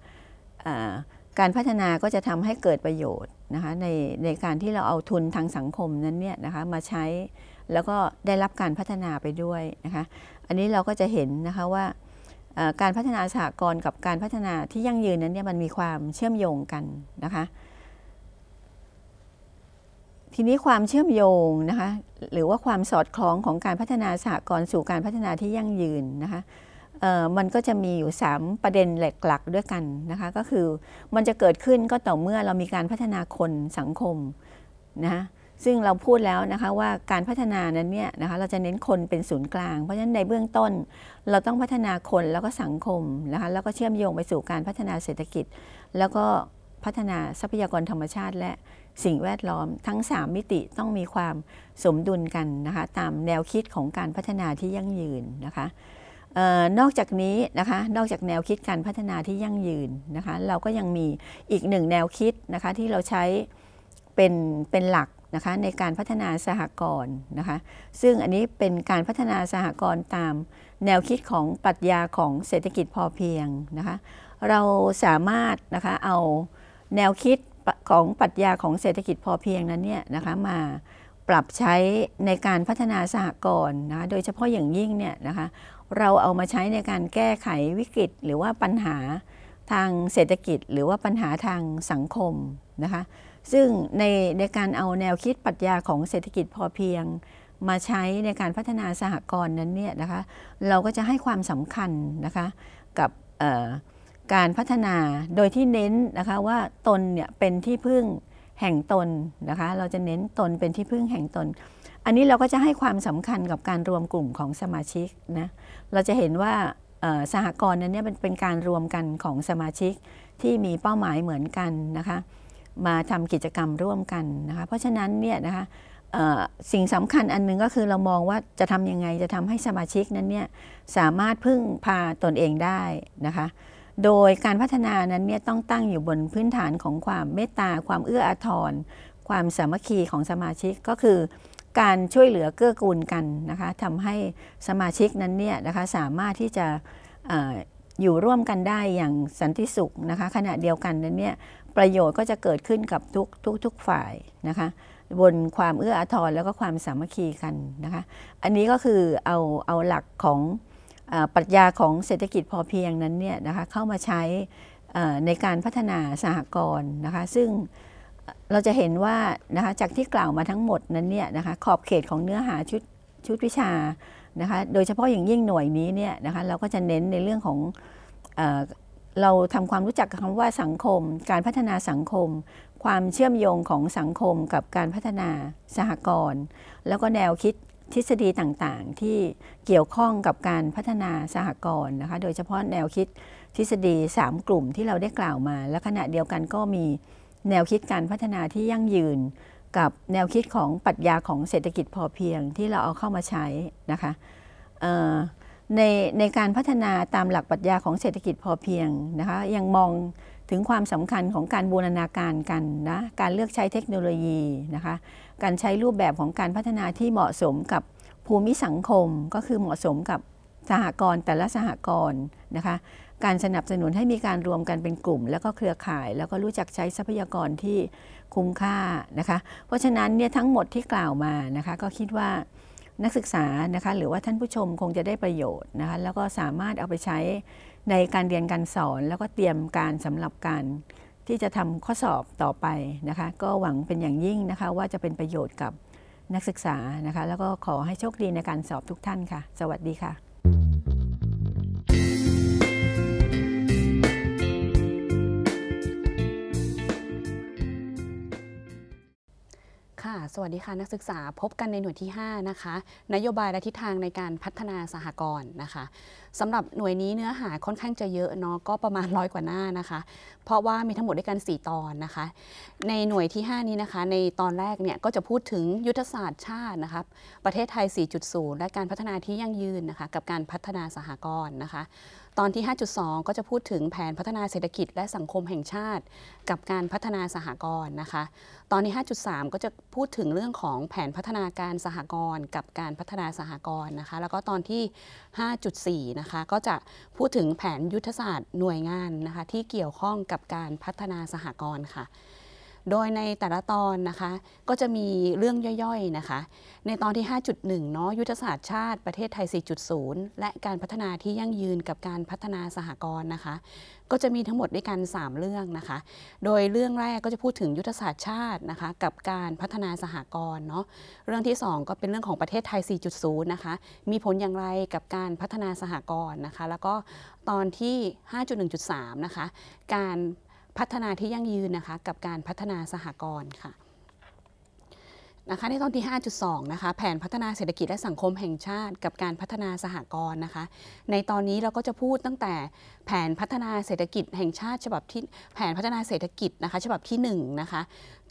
การพัฒนาก็จะทำให้เกิดประโยชน์นะคะในในการที่เราเอาทุนทางสังคมนั้นเนี่ยนะคะมาใช้แล้วก็ได้รับการพัฒนาไปด้วยนะคะอันนี้เราก็จะเห็นนะคะว่าการพัฒนาสหกรณ์กับการพัฒนาที่ยั่งยืนนั้นเนี่ยมันมีความเชื่อมโยงกันนะคะ ทีนี้ความเชื่อมโยงนะคะหรือว่าความสอดคล้องของการพัฒนาสหกรณ์สู่การพัฒนาที่ยั่งยืนนะคะมันก็จะมีอยู่ 3 ประเด็นหลักๆด้วยกันนะคะก็คือมันจะเกิดขึ้นก็ต่อเมื่อเรามีการพัฒนาคนสังคมนะคะซึ่งเราพูดแล้วนะคะว่าการพัฒนานั้นเนี่ยนะคะเราจะเน้นคนเป็นศูนย์กลาง เพราะฉะนั้นในเบื้องต้นเราต้องพัฒนาคนแล้วก็สังคมนะคะแล้วก็เชื่อมโยงไปสู่การพัฒนาเศรษฐกิจ แล้วก็พัฒนาทรัพยากรธรรมชาติ และสิ่งแวดล้อมทั้ง 3 มิติต้องมีความสมดุลกันนะคะตามแนวคิดของการพัฒนาที่ยั่งยืนนะคะนอกจากนี้นะคะนอกจากแนวคิดการพัฒนาที่ยั่งยืนนะคะเราก็ยังมีอีกหนึ่งแนวคิดนะคะที่เราใช้เป็นเป็นหลักนะคะในการพัฒนาสหกรณ์นะคะซึ่งอันนี้เป็นการพัฒนาสหกรณ์ตามแนวคิดของปรัชญาของเศรษฐกิจพอเพียงนะคะเราสามารถนะคะเอาแนวคิดของปรัชญาของเศรษฐกิจพอเพียงนั้นเนี่ยนะคะมาปรับใช้ในการพัฒนาสหกรณ์นะโดยเฉพาะอย่างยิ่งเนี่ยนะคะเราเอามาใช้ในการแก้ไขวิกฤต หรือว่าปัญหาทางเศรษฐกิจหรือว่าปัญหาทางสังคมนะคะซึ่งในในการเอาแนวคิดปรัชญาของเศรษฐกิจพอเพียง มาใช้ในการพัฒนาสหกรณ์นั้นเนี่ยนะคะ เราก็จะให้ความสำคัญนะคะกับการพัฒนาโดยที่เน้นนะคะว่าตนเนี่ยเป็นที่พึ่งแห่งตนนะคะ เราจะเน้นตนเป็นที่พึ่งแห่งตน อันนี้เราก็จะให้ความสำคัญกับการรวมกลุ่มของสมาชิกนะเราจะเห็นว่าสหกรณ์นั้นเนี่ยเป็นการรวมกันของสมาชิกที่มีเป้าหมายเหมือนกันนะคะมาทำกิจกรรมร่วมกันนะคะเพราะฉะนั้นเนี่ยนะคะสิ่งสำคัญอันนึงก็คือเรามองว่าจะทำยังไงจะทำให้สมาชิกนั้นเนี่ยสามารถพึ่งพาตนเองได้นะคะโดยการพัฒนานั้นเนี่ยต้องตั้งอยู่บนพื้นฐานของความเมตตา ความเอื้ออาทรความสามัคคีของสมาชิกก็คือการช่วยเหลือเกื้อกูลกันนะคะทำให้สมาชิกนั้นเนี่ยนะคะสามารถที่จะอยู่ร่วมกันได้อย่างสันติสุขนะคะขณะเดียวกันนั้นเนี่ยประโยชน์ก็จะเกิดขึ้นกับทุกทุกทุกฝ่ายนะคะบนความเอื้ออาทรแล้วก็ความสามัคคีกันนะคะอันนี้ก็คือเอาเอาหลักของปรัชญาของเศรษฐกิจพอเพียงนั้นเนี่ยนะคะเข้ามาใช้ในการพัฒนาสหกรณ์นะคะซึ่งเราจะเห็นว่านะคะจากที่กล่าวมาทั้งหมดนั้นเนี่ยนะคะขอบเขตของเนื้อหาชุดชุดวิชานะคะโดยเฉพาะอย่างยิ่งหน่วยนี้เนี่ยนะคะเราก็จะเน้นในเรื่องของเราทำความรู้จักกับคำว่าสังคม การพัฒนาสังคม ความเชื่อมโยงของสังคมกับการพัฒนาสหกรณ์ แล้วก็แนวคิดทฤษฎีต่างๆ ที่เกี่ยวข้องกับการพัฒนาสหกรณ์นะคะ โดยเฉพาะแนวคิดทฤษฎี 3 กลุ่มที่เราได้กล่าวมา และขณะเดียวกันก็มีแนวคิดการพัฒนาที่ยั่งยืน กับแนวคิดของปรัชญาของเศรษฐกิจพอเพียงที่เราเอาเข้ามาใช้นะคะในในการพัฒนาตามหลักปรัชญาของเศรษฐกิจพอเพียงนะคะยังมองถึงความสำคัญของการบูรณาการกันนะการเลือกใช้เทคโนโลยีนะคะการใช้รูปแบบของการพัฒนาที่เหมาะสมกับภูมิสังคมก็คือเหมาะสมกับสหกรณ์แต่ละสหกรณ์นะคะการสนับสนุนให้มีการรวมกันเป็นกลุ่ม แล้วก็เครือข่าย แล้วก็รู้จักใช้ทรัพยากรที่คุ้มค่านะคะเพราะฉะนั้นเนี่ยทั้งหมดที่กล่าวมานะคะก็คิดว่านักศึกษานะคะ หรือว่าท่านผู้ชมคงจะได้ประโยชน์นะคะ แล้วก็สามารถเอาไปใช้ในการเรียนการสอน แล้วก็เตรียมการสำหรับการที่จะทำข้อสอบต่อไปนะคะ ก็หวังเป็นอย่างยิ่งนะคะ ว่าจะเป็นประโยชน์กับนักศึกษานะคะ แล้วก็ขอให้โชคดีในการสอบทุกท่านค่ะ สวัสดีค่ะค่ะสวัสดีค่ะ นักศึกษาพบกันในหน่วยที่ 5นะคะนโยบายและทิศทางในการพัฒนาสหกรณ์นะคะสำหรับหน่วยนี้เนื้อหาค่อนข้างจะเยอะเนาะก็ประมาณร้อยกว่าหน้านะคะ เพราะว่ามีทั้งหมดด้วยกัน 4 ตอนนะคะ ในหน่วยที่ 5 นี้นะคะ ในตอนแรกเนี่ยก็จะพูดถึงยุทธศาสตร์ชาตินะคะประเทศไทย 4.0 และการพัฒนาที่ยั่งยืนนะคะ กับการพัฒนาสหกรณ์นะคะตอนที่ 5.2 ก็จะพูดถึงแผนพัฒนาเศรษฐกิจและสังคมแห่งชาติ กับการพัฒนาสหกรณ์นะคะ ตอนที่ 5.3 ก็จะพูดถึงเรื่องของแผนพัฒนาการสหกรณ์กับการพัฒนาสหกรณ์นะคะ แล้วก็ตอนที่ 5.4 นะคะ ก็จะพูดถึงแผนยุทธศาสตร์หน่วยงานนะคะที่เกี่ยวข้องกับการพัฒนาสหกรณ์ค่ะโดยในแต่ละตอนนะคะก็จะมีเรื่องย่อยๆนะคะในตอนที่ 5.1 เนาะยุทธศาสตร์ชาติประเทศไทย 4.0 และการพัฒนาที่ยั่งยืนกับการพัฒนาสหกรณ์นะคะ ก็จะมีทั้งหมดด้วยกัน 3 เรื่องนะคะ โดยเรื่องแรกก็จะพูดถึงยุทธศาสตร์ชาตินะคะกับการพัฒนาสหกรณ์เนาะเรื่องที่ 2 ก็เป็นเรื่องของประเทศไทย 4.0 นะคะ มีผลอย่างไรกับการพัฒนาสหกรณ์นะคะ แล้วก็ตอนที่ 5.1.3 นะคะการพัฒนาที่ยั่งยืนนะคะกับการพัฒนาสหกรณ์ค่ะนะคะในตอนที่ 5.2นะคะแผนพัฒนาเศรษฐกิจและสังคมแห่งชาติกับการพัฒนาสหกรณ์นะคะ ในตอนนี้เราก็จะพูดตั้งแต่แผนพัฒนาเศรษฐกิจแห่งชาติฉบับที่แผนพัฒนาเศรษฐกิจนะคะฉบับที่1นะคะ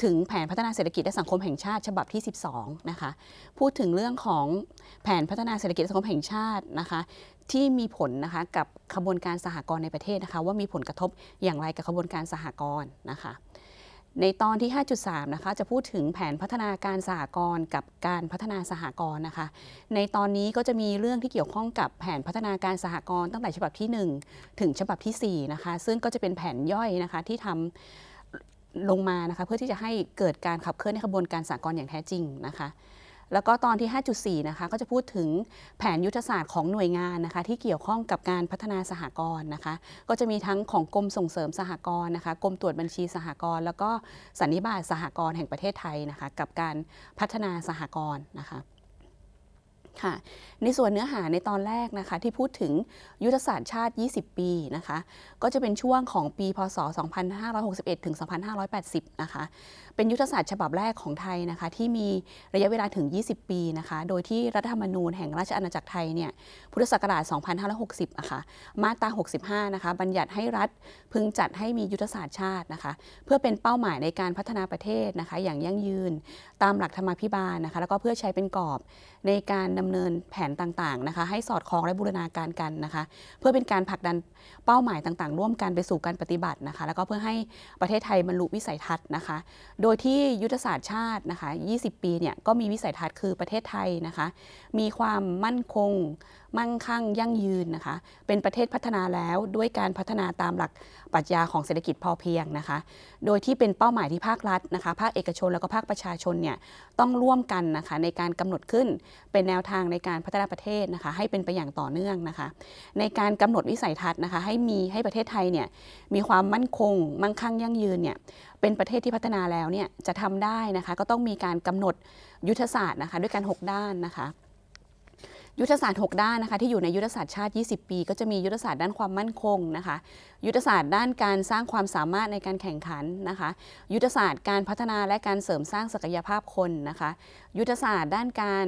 ถึงแผนพัฒนาเศรษฐกิจและสังคมแห่งชาติ ฉบับที่12นะคะพูดถึงเรื่องของแผนพัฒนาเศรษฐกิจและสังคมแห่งชาตินะคะที่มีผลนะคะกับขบวนการสหกรณ์ในประเทศนะคะ ว่ามีผลกระทบอย่างไรกับขบวนการสหกรณ์นะคะ ในตอนที่ 5.3นะคะจะพูดถึงแผนพัฒนาการสหกรณ์กับการพัฒนาสหกรณ์นะคะในตอนนี้ก็จะมีเรื่องที่เกี่ยวข้องกับแผนพัฒนาการสหกรณ์ตั้งแต่ฉบับที่ 1 ถึงฉบับที่ 4 นะคะ ซึ่งก็จะเป็นแผนย่อยนะคะที่ทำลงมานะคะเพื่อที่จะให้เกิดการขับเคลื่อนในขบวนการสหกรณ์อย่างแท้จริงนะคะแล้วก็ตอนที่ 5.4นะคะก็จะพูดถึงแผนยุทธศาสตร์ของหน่วยงานนะคะ ที่เกี่ยวข้องกับการพัฒนาสหกรณ์นะคะ ก็จะมีทั้งของกรมส่งเสริมสหกรณ์นะคะกรมตรวจบัญชีสหกรณ์แล้วก็สันนิบาตสหกรณ์แห่งประเทศไทยนะคะกับการพัฒนาสหกรณ์นะคะค่ะในส่วนเนื้อหาในตอนแรกนะคะที่พูดถึงยุทธศาสตร์ชาติ 20 ปีนะคะก็จะเป็นช่วงของปี พศ 2561 ถึง 2580 นะคะเป็นยุทธศาสตร์ฉบับแรกของไทยนะคะที่มีระยะเวลาถึง 20 ปีนะคะโดยที่รัฐธรรมนูญแห่งราชอาณาจักรไทยเนี่ยพุทธศักราช 2560นะคะมาตรา 65 นะคะบัญญัติให้รัฐพึงจัดให้มียุทธศาสตร์ชาตินะคะเพื่อเป็นเป้าหมายในการพัฒนาประเทศนะคะอย่างยั่งยืนตามหลักธรรมาภิบาลนะคะแล้วก็เพื่อใช้เป็นกรอบในการดำดำเนินแผนต่างๆ นะคะ ให้สอดคล้องและบูรณาการกันนะคะ เพื่อเป็นการผลักดันเป้าหมายต่างๆ ร่วมกันไปสู่การปฏิบัตินะคะ แล้วก็เพื่อให้ประเทศไทยบรรลุวิสัยทัศน์นะคะ โดยที่ยุทธศาสตร์ชาตินะคะ 20 ปีเนี่ยก็มีวิสัยทัศน์คือประเทศไทยนะคะมีความมั่นคง มั่งคั่งยั่งยืนนะคะ เป็นประเทศพัฒนาแล้วด้วยการพัฒนาตามหลักปรัชญาของเศรษฐกิจพอเพียงนะคะ โดยที่เป็นเป้าหมายที่ภาครัฐนะคะ ภาคเอกชนแล้วก็ภาคประชาชนเนี่ยต้องร่วมกันนะคะในการกำหนดขึ้นเป็นแนวทางในการพัฒนาประเทศนะคะให้เป็นไปอย่างต่อเนื่องนะคะ ในการกำหนดวิสัยทัศน์นะคะ ให้มีให้ประเทศไทยเนี่ยมีความมั่นคง มั่งคั่งยั่งยืนเนี่ยเป็นประเทศที่พัฒนาแล้วเนี่ยจะทำได้นะคะ ก็ต้องมีการกำหนดยุทธศาสตร์นะคะ ด้วยกัน6ด้านนะคะยุทธศาสตร์6ด้านนะคะ ที่อยู่ในยุทธศาสตร์ชาติ 20 ปี ก็จะมียุทธศาสตร์ด้านความมั่นคงนะคะ ยุทธศาสตร์ด้านการสร้างความสามารถในการแข่งขันนะคะ ยุทธศาสตร์การพัฒนาและการเสริมสร้างศักยภาพคนนะคะ ยุทธศาสตร์ด้านการ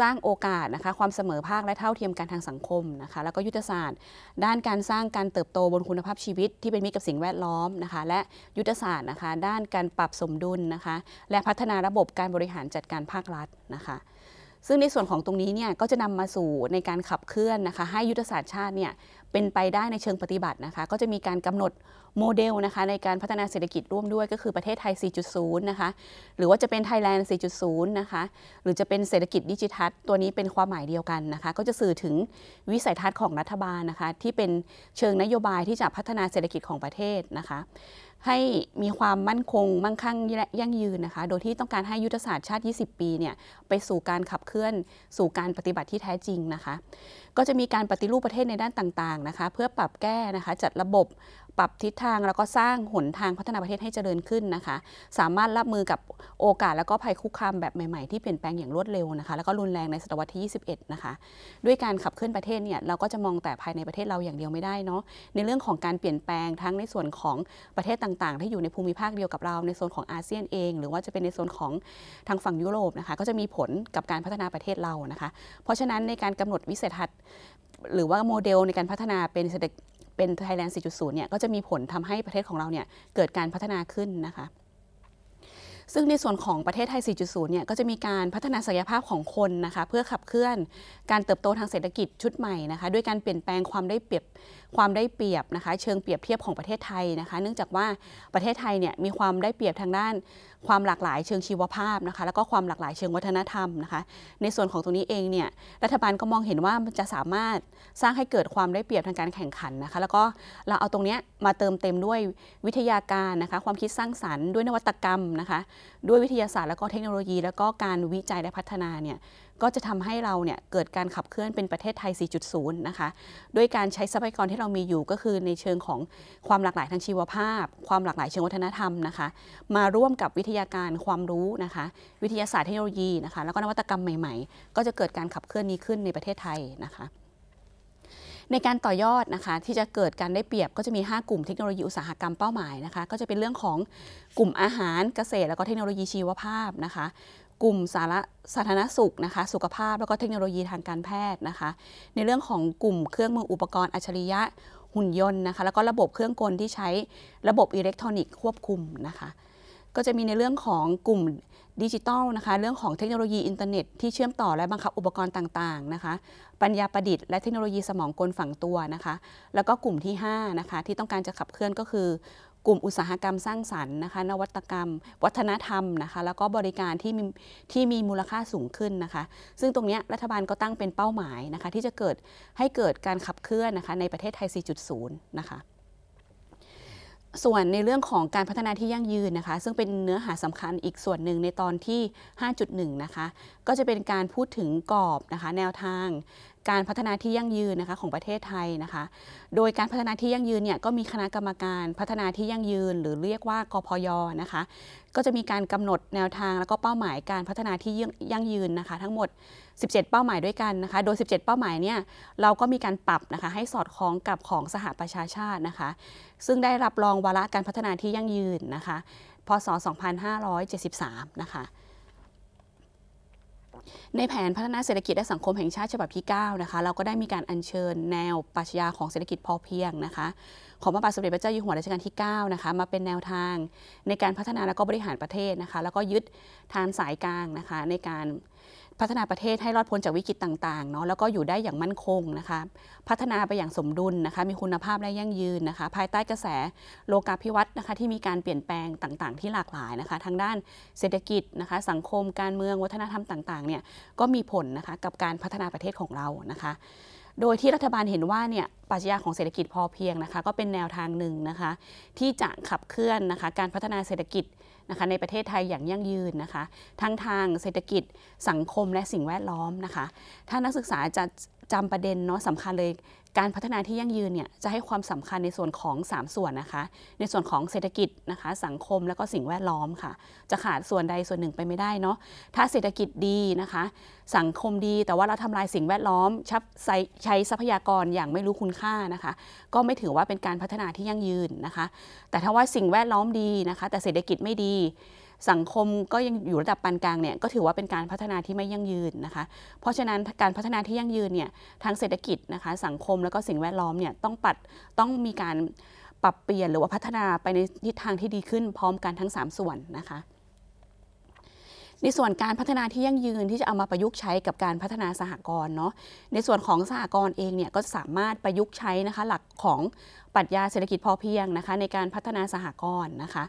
สร้างโอกาสนะคะ ความเสมอภาคและเท่าเทียมกันทางสังคมนะคะ แล้วก็ยุทธศาสตร์ ด้านการสร้างการเติบโตบนคุณภาพชีวิตที่เป็นมิตรกับสิ่งแวดล้อมนะคะ และยุทธศาสตร์นะคะ ด้านการปรับสมดุลนะคะ และพัฒนาระบบการบริหารจัดการภาครัฐนะคะซึ่งในส่วนของตรงนี้เนี่ยก็จะนำมาสู่ในการขับเคลื่อนนะคะ ให้ยุทธศาสตร์ชาติเนี่ยเป็นไปได้ในเชิงปฏิบัตินะคะก็จะมีการกำหนดโมเดลนะคะในการพัฒนาเศรษฐกิจร่วมด้วยก็คือประเทศไทย 4.0นะคะหรือว่าจะเป็นไทยแลนด์4.0นะคะหรือจะเป็นเศรษฐกิจดิจิทัลตัวนี้เป็นความหมายเดียวกันนะคะ ก็จะสื่อถึงวิสัยทัศน์ของรัฐบาลนะคะที่เป็นเชิงนโยบายที่จะพัฒนาเศรษฐกิจของประเทศนะคะให้มีความมั่นคงมั่งคั่งยั่งยืนนะคะ โดยที่ต้องการให้ยุทธศาสตร์ชาติ 20 ปีเนี่ยไปสู่การขับเคลื่อนสู่การปฏิบัติที่แท้จริงนะคะ ก็จะมีการปฏิรูปประเทศในด้านต่างๆนะคะ เพื่อปรับแก้นะคะจัดระบบปรับทิศทางแล้วก็สร้างหนทางพัฒนาประเทศให้เจริญขึ้นนะคะ สามารถรับมือกับโอกาส แล้วก็ภัยคุกคามแบบใหม่ๆที่เปลี่ยนแปลงอย่างรวดเร็วนะคะแล้วก็รุนแรงในศตวรรษที่ 21นะคะด้วยการขับเคลื่อนประเทศเนี่ย เราก็จะมองแต่ภายในประเทศเราอย่างเดียวไม่ได้เนาะในเรื่องของการเปลี่ยนแปลงทั้งในส่วนของประเทศต่างๆ ที่อยู่ในภูมิภาคเดียวกับเราในโซนของอาเซียนเอง หรือว่าจะเป็นในโซนของทางฝั่งยุโรปนะคะก็จะมีผลกับการพัฒนาประเทศเรานะคะ เพราะฉะนั้นในการกำหนดวิสัยทัศน์หรือว่าโมเดลในการพัฒนาเป็นเป็นไทยแลนด์ 4.0 เนี่ยก็จะมีผลทำให้ประเทศของเราเนี่ยเกิดการพัฒนาขึ้นนะคะ ซึ่งในส่วนของประเทศไทย 4.0 เนี่ยก็จะมีการพัฒนาศักยภาพของคนนะคะเพื่อขับเคลื่อนการเติบโตทางเศรษฐกิจชุดใหม่นะคะด้วยการเปลี่ยนแปลงความได้เปรียบความได้เปรียบนะคะเชิงเปรียบเทียบของประเทศไทยนะคะเนื่องจากว่าประเทศไทยเนี่ยมีความได้เปรียบทางด้าน ความหลากหลาย เชิงชีวภาพนะคะ แล้วก็ความหลากหลายเชิงวัฒนธรรมนะคะ ในส่วนของตรงนี้เองเนี่ยรัฐบาลก็มองเห็นว่ามันจะสามารถสร้างให้เกิดความได้เปรียบทางการแข่งขันนะคะ แล้วก็เราเอาตรงนี้มาเติมเต็มด้วยวิทยาการนะคะ ความคิดสร้างสรรค์ด้วยนวัตกรรมนะคะ ด้วยวิทยาศาสตร์แล้วก็เทคโนโลยี แล้วก็การวิจัยและพัฒนาเนี่ยก็จะทำให้เราเนี่ยเกิดการขับเคลื่อนเป็นประเทศไทย 4.0 นะคะด้วยการใช้ทรัพยากรที่เรามีอยู่ก็คือในเชิงของความหลากหลายทางชีวภาพ ความหลากหลายเชิงวัฒนธรรมนะคะ มาร่วมกับวิทยาการความรู้นะคะ วิทยาศาสตร์เทคโนโลยีนะคะ แล้วก็นวัตกรรมใหม่ๆ ก็จะเกิดการขับเคลื่อนนี้ขึ้นในประเทศไทยนะคะ ในการต่อยอดนะคะที่จะเกิดการได้เปรียบ ก็จะมี 5 กลุ่มเทคโนโลยีอุตสาหกรรมเป้าหมายนะคะ ก็จะเป็นเรื่องของกลุ่มอาหาร เกษตร แล้วก็เทคโนโลยีชีวภาพนะคะกลุ่มสาระสาธารณสุขนะคะสุขภาพแล้วก็เทคโนโลยีทางการแพทย์นะคะ ในเรื่องของกลุ่มเครื่องมืออุปกรณ์อัจฉริยะหุ่นยนต์นะคะแล้วก็ระบบเครื่องกลที่ใช้ระบบอิเล็กทรอนิกส์ควบคุมนะคะ ก็จะมีในเรื่องของกลุ่มดิจิตอลนะคะเรื่องของเทคโนโลยีอินเทอร์เน็ตที่เชื่อมต่อและบังคับอุปกรณ์ต่างๆนะคะปัญญาประดิษฐ์และเทคโนโลยีสมองกลฝังตัวนะคะแล้วก็กลุ่มที่5นะคะที่ต้องการจะขับเคลื่อนก็คือกลุ่มอุตสาหกรรมสร้างสรรค์นะคะนวัตกรรม วัฒนธรรมนะคะแล้วก็บริการที่มีที่มีมูลค่าสูงขึ้นนะคะ ซึ่งตรงนี้รัฐบาลก็ตั้งเป็นเป้าหมายนะคะที่จะเกิดให้เกิดการขับเคลื่อนนะคะในประเทศไทย 4.0นะคะส่วนในเรื่องของการพัฒนาที่ยั่งยืนนะคะ ซึ่งเป็นเนื้อหาสำคัญอีกส่วนหนึ่งในตอนที่ 5.1นะคะก็จะเป็นการพูดถึงกรอบนะคะแนวทางการพัฒนาที่ยั่งยืนนะคะของประเทศไทยนะคะ โดยการพัฒนาที่ยั่งยืนเนี่ยก็มีคณะกรรมการพัฒนาที่ยั่งยืน หรือเรียกว่ากพยนะคะ ก็จะมีการกำหนดแนวทางแล้วก็เป้าหมายการพัฒนาที่ยั่งยืนนะคะ ทั้งหมด 17 เป้าหมายด้วยกันนะคะ โดย 17 เป้าหมายเนี่ยเราก็มีการปรับนะคะ ให้สอดคล้องกับของสหประชาชาตินะคะ ซึ่งได้รับรองวาระการพัฒนาที่ยั่งยืนนะคะ พศ 2573 นะคะในแผนพัฒนาเศรษฐกิจและสังคมแห่งชาติฉบับที่ 9 นะคะเราก็ได้มีการอัญเชิญแนวปรัชญาของเศรษฐกิจพอเพียงนะคะของพระบาทสมเด็จพระเจ้าอยู่หัวรัชกาลที่ 9 นะคะมาเป็นแนวทางในการพัฒนาและก็บริหารประเทศนะคะแล้วก็ยึดทางสายกลางนะคะในการพัฒนาประเทศให้รอดพ้นจากวิกฤตต่างๆเนาะแล้วก็อยู่ได้อย่างมั่นคงนะคะ พัฒนาไปอย่างสมดุลนะคะมีคุณภาพและยั่งยืนนะคะ ภายใต้กระแสโลกาภิวัตน์นะคะที่มีการเปลี่ยนแปลงต่างๆ ที่หลากหลายนะคะทางด้านเศรษฐกิจนะคะ สังคมการเมืองวัฒนธรรมต่างๆเนี่ยก็มีผลนะคะกับการพัฒนาประเทศของเรานะคะโดยที่รัฐบาลเห็นว่าเนี่ยปรัชญาของเศรษฐกิจพอเพียงนะคะ ก็เป็นแนวทางหนึ่งนะคะ ที่จะขับเคลื่อนนะคะการพัฒนาเศรษฐกิจนะคะในประเทศไทยอย่างยั่งยืนนะคะ ทั้งทางเศรษฐกิจสังคมและสิ่งแวดล้อมนะคะ ถ้านักศึกษาจะจำประเด็นเนาะสำคัญเลยการพัฒนาที่ยั่งยืนเนี่ยจะให้ความสำคัญในส่วนของ 3 ส่วนนะคะ ในส่วนของเศรษฐกิจนะคะ สังคมแล้วก็สิ่งแวดล้อมค่ะ จะขาดส่วนใดส่วนหนึ่งไปไม่ได้เนาะถ้าเศรษฐกิจดีนะคะ สังคมดีแต่ว่าเราทำลายสิ่งแวดล้อมชับใช้ทรัพยากรอย่างไม่รู้คุณค่านะคะ ก็ไม่ถือว่าเป็นการพัฒนาที่ยั่งยืนนะคะ แต่ถ้าว่าสิ่งแวดล้อมดีนะคะ แต่เศรษฐกิจไม่ดีสังคมก็ยังอยู่ระดับปานกลางเนี่ยก็ถือว่าเป็นการพัฒนาที่ไม่ยั่งยืนนะคะ เพราะฉะนั้นการพัฒนาที่ยั่งยืนเนี่ยทางเศรษฐกิจนะคะสังคมแล้วก็สิ่งแวดล้อมเนี่ยต้องปัดต้องมีการปรับเปลี่ยนหรือว่าพัฒนาไปในทิศทางที่ดีขึ้นพร้อมกันทั้ง 3 ส่วนนะคะ ในส่วนการพัฒนาที่ยั่งยืนที่จะเอามาประยุกต์ใช้กับการพัฒนาสหกรณ์เนาะในส่วนของสหกรณ์เองเนี่ยก็สามารถประยุกต์ใช้นะคะหลักของปรัชญาเศรษฐกิจพอเพียงนะคะ ในการพัฒนาสหกรณ์นะคะ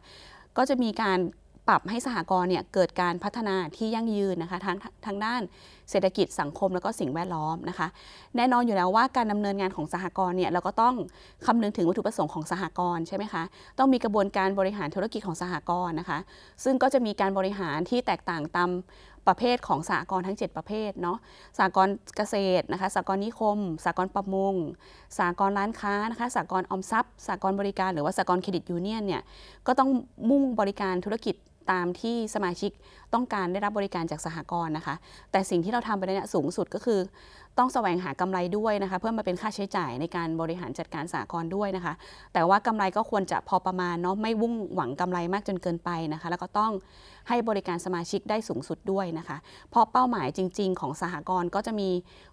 ก็จะมีการปรับให้สหกรณ์เนี่ยเกิดการพัฒนาที่ยั่งยืนนะคะทั้งทางด้านเศรษฐกิจสังคมแล้วก็สิ่งแวดล้อมนะคะ แน่นอนอยู่แล้วว่าการดำเนินงานของสหกรณ์เนี่ยเราก็ต้องคำนึงถึงวัตถุประสงค์ของสหกรณ์ใช่ไหมคะต้องมีกระบวนการบริหารธุรกิจของสหกรณ์นะคะ ซึ่งก็จะมีการบริหารที่แตกต่างตามประเภทของสหกรณ์ทั้ง 7 ประเภทเนาะสหกรณ์เกษตรนะคะสหก์นิคมสหกรณ์ประมงสหกรณ์ร้านค้านะคะสหกร์ออมทรัพย์สหก์บริการหรือว่าสหกรณ์เครดิตยูเนียนเนี่ยก็ต้องมุ่งบริการธุรกิจตามที่สมาชิกต้องการได้รับบริการจากสหกรณ์นะคะ แต่สิ่งที่เราทำไปเนี่ยสูงสุดก็คือ ต้องแสวงหากำไรด้วยนะคะ เพื่อมาเป็นค่าใช้จ่ายในการบริหารจัดการสหกรณ์ด้วยนะคะ แต่ว่ากำไรก็ควรจะพอประมาณเนาะไม่วุ่งหวังกำไรมากจนเกินไปนะคะ แล้วก็ต้องให้บริการสมาชิกได้สูงสุดด้วยนะคะเพราะเป้าหมายจริง ๆ ของสหกรณ์ก็จะมี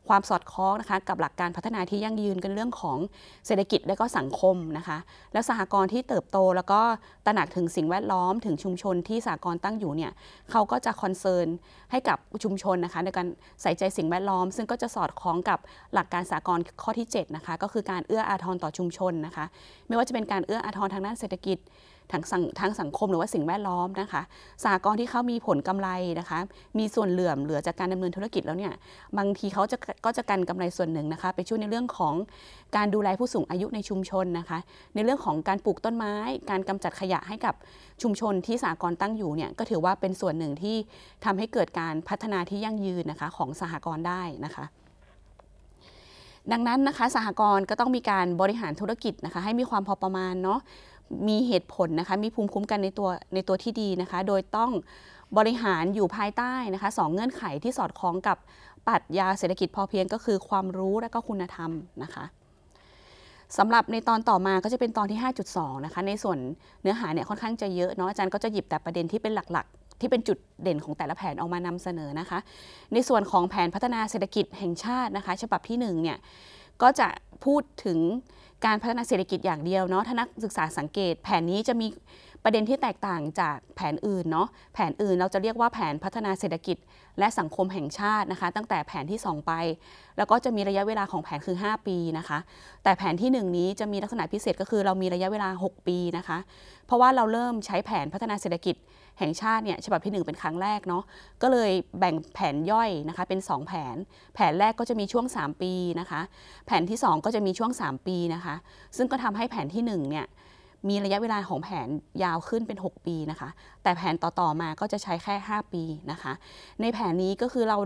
ความสอดคล้องนะคะกับหลักการพัฒนาที่ยั่งยืนกันเรื่องของเศรษฐกิจและก็สังคมนะคะแล้วสหกรณ์ที่เติบโต แล้วก็ตระหนักถึงสิ่งแวดล้อมถึงชุมชนที่สหกรณ์ตั้งอยู่เนี่ยเขาก็จะคอนเซิร์นให้กับชุมชนนะคะ ในการใส่ใจสิ่งแวดล้อมซึ่งก็จะสอดคล้องกับหลักการสหกรณ์ข้อที่7นะคะก็คือการเอื้ออาทรต่อชุมชนนะคะ ไม่ว่าจะเป็นการเอื้ออาทรทางด้านเศรษฐกิจทางสังทางสังคมหรือว่าสิ่งแวดล้อมนะคะ สากลที่เขามีผลกำไรนะคะ มีส่วนเหลื่อมเหลือจากการดำเนินธุรกิจแล้วเนี่ย บางทีเขาจะก็จะกันกำไรส่วนหนึ่งนะคะ ไปช่วยในเรื่องของการดูแลผู้สูงอายุในชุมชนนะคะ ในเรื่องของการปลูกต้นไม้ การกำจัดขยะให้กับชุมชนที่สากลตั้งอยู่เนี่ย ก็ถือว่าเป็นส่วนหนึ่งที่ทำให้เกิดการพัฒนาที่ยั่งยืนนะคะของสหกรณ์ได้นะคะ ดังนั้นนะคะสหกรณ์ก็ต้องมีการบริหารธุรกิจนะคะ ให้มีความพอประมาณเนาะมีเหตุผลนะคะมีภูมิคุ้มกันในตัวในตัวที่ดีนะคะโดยต้องบริหารอยู่ภายใต้นะคะสองเงื่อนไขที่สอดคล้องกับปััจัาเศรษฐกิจพอเพียงก็คือความรู้และก็คุณธรรมนะคะสำหรับในตอนต่อมาก็จะเป็นตอนที่ 5.2นะคะในส่วนเนื้อหาเนี่ยค่อนข้างจะเยอะเนาะอาจารย์ก็จะหยิบแต่ประเด็นที่เป็นหลักๆ ที่เป็นจุดเด่นของแต่ละแผนออกมานำเสนอนะคะ ในส่วนของแผนพัฒนาเศรษฐกิจแห่งชาตินะคะฉบับที่1เนี่ยก็จะพูดถึงการพัฒนาเศรษฐกิจอย่างเดียวเนาะถ้านักศึกษาสังเกต แผนนี้จะมีประเด็นที่แตกต่างจากแผนอื่นเนาะ แผนอื่นเราจะเรียกว่าแผนพัฒนาเศรษฐกิจและสังคมแห่งชาตินะคะ ตั้งแต่แผนที่ 2 ไป แล้วก็จะมีระยะเวลาของแผนคือ 5 ปีนะคะ แต่แผนที่ 1 นี้จะมีลักษณะพิเศษก็คือเรามีระยะเวลา 6 ปีนะคะ เพราะว่าเราเริ่มใช้แผนพัฒนาเศรษฐกิจแห่งชาติเนี่ยฉบับที่ 1 เป็นครั้งแรกเนาะก็เลยแบ่งแผนย่อยนะคะ เป็น 2 แผน แผนแรกก็จะมีช่วง 3 ปีนะคะ แผนที่ 2 ก็จะมีช่วง 3 ปีนะคะ ซึ่งก็ทำให้แผนที่1เนี่ยมีระยะเวลาของแผนยาวขึ้นเป็น 6 ปีนะคะ แต่แผนต่อๆมาก็จะใช้แค่ 5 ปีนะคะ ในแผนนี้ก็คือเรา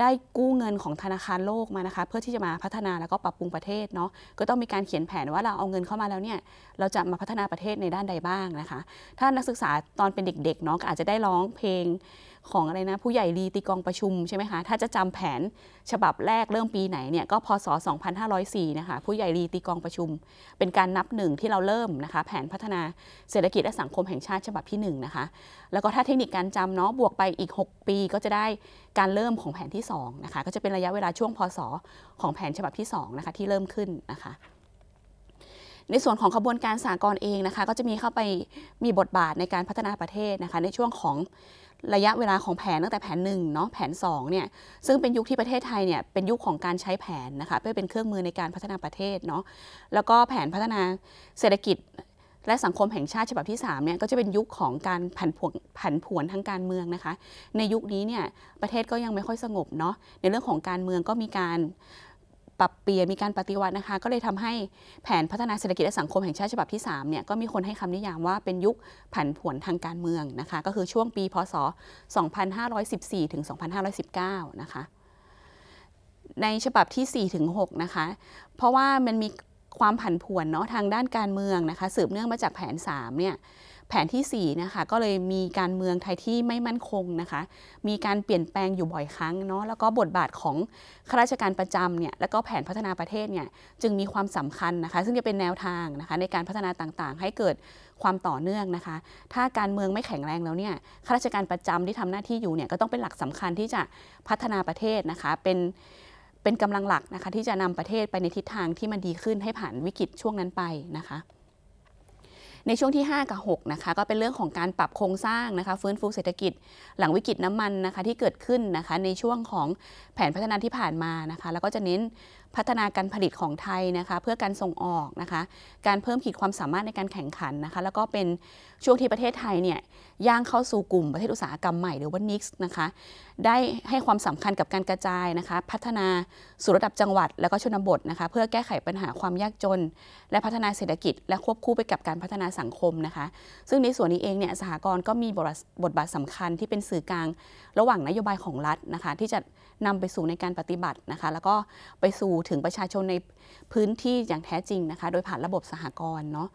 ได้กู้เงินของธนาคารโลกมานะคะเพื่อที่จะมาพัฒนาแล้วก็ปรับปรุงประเทศเนาะก็ต้องมีการเขียนแผนว่าเราเอาเงินเข้ามาแล้วเนี่ยเราจะมาพัฒนาประเทศในด้านใดบ้างนะคะ ถ้านักศึกษาตอนเป็นเด็กๆเนาะก็อาจจะได้ร้องเพลงของอะไรนะผู้ใหญ่ลีตีกองประชุมใช่ไหมคะถ้าจะจำแผนฉบับแรกเริ่มปีไหนเนี่ยก็พศ2504นะคะผู้ใหญ่ลีตีกองประชุม เป็นการนับหนึ่งที่เราเริ่มนะคะแผนพัฒนาเศรษฐกิจและสังคมแห่งชาติฉบับที่1นนะคะแล้วก็ถ้าเทคนิคการจำเนาะบวกไปอีก 6 ปี ก็จะได้การเริ่มของแผนที่2นะคะก็จะเป็นระยะเวลาช่วงพศ ของแผนฉบับที่2นะคะที่เริ่มขึ้นนะคะ ในส่วนของขบวนการสากลเองนะคะก็จะมีเข้าไปมีบทบาทในการพัฒนาประเทศนะคะในช่วงของระยะเวลาของแผนตั้งแต่แผน1เนาะแผน2เนี่ยซึ่งเป็นยุคที่ประเทศไทยเนี่ยเป็นยุคของการใช้แผนนะคะเพื่อเป็นเครื่องมือในการพัฒนาประเทศเนาะแล้วก็แผนพัฒนาเศรษฐกิจและสังคมแห่งชาติฉบับที่3เนี่ยก็จะเป็นยุคของการผันผวนผันผวนทางการเมืองนะคะ ในยุคนี้เนี่ยประเทศก็ยังไม่ค่อยสงบเนาะในเรื่องของการเมืองก็มีการปรับเปลี่ยนมีการปฏิวัตินะคะก็เลยทำให้แผนพัฒนาเศรษฐกิจและสังคมแห่งชาติฉบับที่3เนี่ยก็มีคนให้คำนิยามว่าเป็นยุคผันผวนทางการเมืองนะคะก็คือช่วงปี พศ 2514ถึง2519นะคะในฉบับที่4ถึง6นะคะเพราะว่ามันมีความผันผวนเนาะทางด้านการเมืองนะคะสืบเนื่องมาจากแผน3เนี่ยแผนที่4นะคะก็เลยมีการเมืองไทยที่ไม่มั่นคงนะคะมีการเปลี่ยนแปลงอยู่บ่อยครั้งเนาะแล้วก็บทบาทของข้าราชการประจำเนี่ยแล้วก็แผนพัฒนาประเทศเนี่ยจึงมีความสำคัญนะคะ ซึ่งจะเป็นแนวทางนะคะ ในการพัฒนาต่างๆ ให้เกิดความต่อเนื่องนะคะ ถ้าการเมืองไม่แข็งแรงแล้วเนี่ยข้าราชการประจำที่ทำหน้าที่อยู่เนี่ยก็ต้องเป็นหลักสำคัญที่จะพัฒนาประเทศนะคะเป็นเป็นกำลังหลักนะคะที่จะนำประเทศไปในทิศทางที่มันดีขึ้นให้ผ่านวิกฤตช่วงนั้นไปนะคะในช่วงที่ 5 กับ6นะคะก็เป็นเรื่องของการปรับโครงสร้างนะคะฟื้นฟูเศรษฐกิจ หลังวิกฤตน้ำมันนะคะที่เกิดขึ้นนะคะ ในช่วงของแผนพัฒนาที่ผ่านมานะคะ แล้วก็จะเน้นพัฒนาการผลิตของไทยนะคะเพื่อการส่งออกนะคะ การเพิ่มขีดความสามารถในการแข่งขันนะคะแล้วก็เป็นช่วงที่ประเทศไทยเนี่ยย่างเข้าสู่กลุ่มประเทศอุตสาหกรรมใหม่หรือว่านิกส์นะคะ ได้ให้ความสำคัญกับการกระจายนะคะ พัฒนาสู่ระดับจังหวัดแล้วก็ชนบทนะคะเพื่อแก้ไขปัญหาความยากจน และพัฒนาเศรษฐกิจ และควบคู่ไปกับการพัฒนาสังคมนะคะ ซึ่งในส่วนนี้เองเนี่ยสหกรณ์ก็มีบทบาทสำคัญที่เป็นสื่อกลางระหว่างนโยบายของรัฐนะคะ ที่จะนำไปสู่ในการปฏิบัตินะคะแล้วก็ไปสู่ถึงประชาชนในพื้นที่อย่างแท้จริงนะคะ โดยผ่านระบบสหกรณ์เนาะ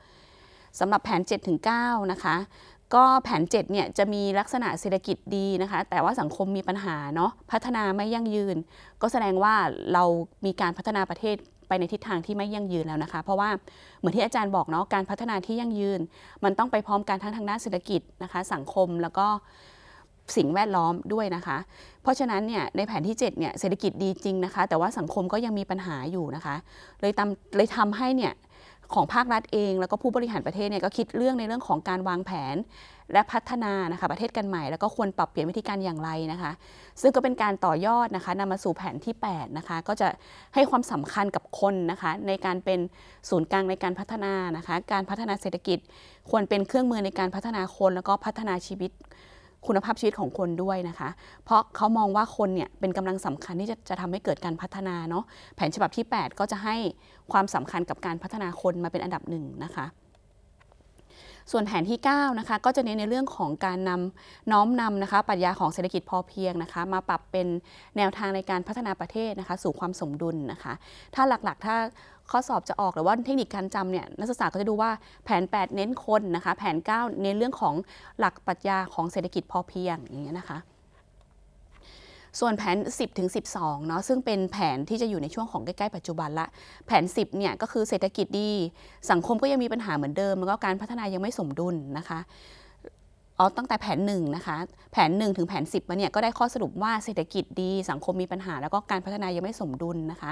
สำหรับแผน 7-9 นะคะ ก็แผน7เนี่ยจะมีลักษณะเศรษฐกิจดีนะคะ แต่ว่าสังคมมีปัญหาเนาะพัฒนาไม่ยั่งยืน ก็แสดงว่าเรามีการพัฒนาประเทศไปในทิศทางที่ไม่ยั่งยืนแล้วนะคะ เพราะว่าเหมือนที่อาจารย์บอกเนาะการพัฒนาที่ยั่งยืน มันต้องไปพร้อมกันทั้งทางด้านเศรษฐกิจนะคะ สังคมแล้วก็สิ่งแวดล้อมด้วยนะคะ เพราะฉะนั้นเนี่ยในแผนที่ 7เนี่ยเศรษฐกิจดีจริงนะคะแต่ว่าสังคมก็ยังมีปัญหาอยู่นะคะ เลยทำเลยทำให้เนี่ยของภาครัฐเอง แล้วก็ผู้บริหารประเทศเนี่ยก็คิดเรื่องในเรื่องของการวางแผนและพัฒนานะคะประเทศกันใหม่ แล้วก็ควรปรับเปลี่ยนวิธีการอย่างไรนะคะ ซึ่งก็เป็นการต่อยอดนะคะนำมาสู่แผนที่8นะคะก็จะให้ความสำคัญกับคนนะคะในการเป็นศูนย์กลางในการพัฒนานะคะการพัฒนาเศรษฐกิจควรเป็นเครื่องมือในการพัฒนาคนแล้วก็พัฒนาชีวิตคุณภาพชีวิตของคนด้วยนะคะ เพราะเขามองว่าคนเนี่ยเป็นกำลังสำคัญที่จะจะทำให้เกิดการพัฒนาเนาะ แผนฉบับที่ 8 ก็จะให้ความสำคัญกับการพัฒนาคนมาเป็นอันดับหนึ่งนะคะ ส่วนแผนที่9นะคะก็จะเน้นในเรื่องของการนำน้อมนำนะคะปรัชญาของเศรษฐกิจพอเพียงนะคะ มาปรับเป็นแนวทางในการพัฒนาประเทศนะคะสู่ความสมดุลนะคะ ถ้าหลัก ๆถ้าข้อสอบจะออกหรือว่าเทคนิคการจำเนี่ยนักศึกษาก็จะดูว่าแผน 8 เน้นคนนะคะแผน 9 เน้นเรื่องของหลักปรัชญาของเศรษฐกิจพอเพียงอย่างเงี้ยนะคะส่วนแผน 10 ถึง 12เนาะซึ่งเป็นแผนที่จะอยู่ในช่วงของใกล้ ๆ ปัจจุบันละแผน 10เนี่ยก็คือเศรษฐกิจดีสังคมก็ยังมีปัญหาเหมือนเดิม แล้วก็การพัฒนายังไม่สมดุลนนะคะเอาตั้งแต่แผนหนึ่งนะคะ แผนหนึ่งถึงแผน 10มาเนี่ย ก็ได้ข้อสรุปว่าเศรษฐกิจดีสังคมมีปัญหา แล้วก็การพัฒนายังไม่สมดุลนะคะ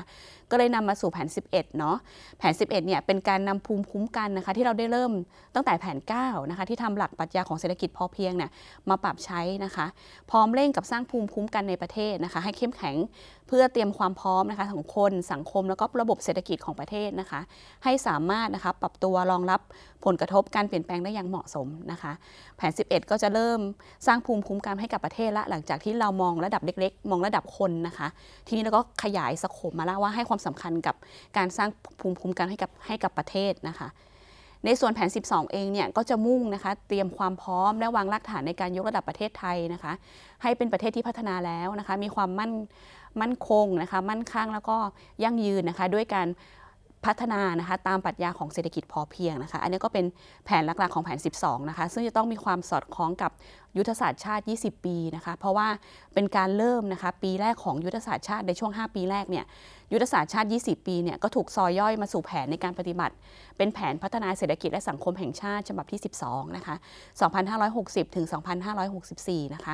ก็เลยนำมาสู่แผน 11 เนาะแผน 11 เนี่ย เป็นการนำภูมิคุ้มกันนะคะ ที่เราได้เริ่มตั้งแต่แผน 9 นะคะ ที่ทำหลักปรัชญาของเศรษฐกิจพอเพียงเนี่ยมาปรับใช้นะคะ พร้อมเร่งกับสร้างภูมิคุ้มกันในประเทศนะคะ ให้เข้มแข็งเพื่อเตรียมความพร้อมนะคะของคนสังคมแล้วก็ระบบเศรษฐกิจของประเทศนะคะ ให้สามารถนะคะปรับตัวรองรับผลกระทบการเปลี่ยนแปลงได้อย่างเหมาะสมนะคะแผน 11 ก็จะเริ่มสร้างภูมิคุ้มกันให้กับประเทศละ หลังจากที่เรามองระดับเล็ก ๆ มองระดับคนนะคะ ทีนี้เราก็ขยายสโคปมาแล้วว่าให้ความสำคัญกับการสร้างภูมิคุ้มกันให้กับให้กับประเทศนะคะ ในส่วนแผน 12 เองเนี่ยก็จะมุ่งนะคะเตรียมความพร้อมและวางรากฐานในการยกระดับประเทศไทยนะคะ ให้เป็นประเทศที่พัฒนาแล้วนะคะมีความมั่นมั่นคงนะคะมั่นคงแล้วก็ยั่งยืนนะคะ ด้วยการพัฒนานะคะตามปรัชญาของเศรษฐกิจพอเพียงนะคะอันนี้ก็เป็นแผนหลักๆของแผน12นะคะซึ่งจะต้องมีความสอดคล้องกับยุทธศาสตร์ชาติ 20 ปีนะคะเพราะว่าเป็นการเริ่มนะคะปีแรกของยุทธศาสตร์ชาติในช่วง 5 ปีแรกเนี่ยยุทธศาสตร์ชาติ 20 ปีเนี่ยก็ถูกซอยย่อยมาสู่แผนในการปฏิบัติ เป็นแผนพัฒนาเศรษฐกิจและสังคมแห่งชาติฉบับที่12นะคะ2560ถึง2564นะคะ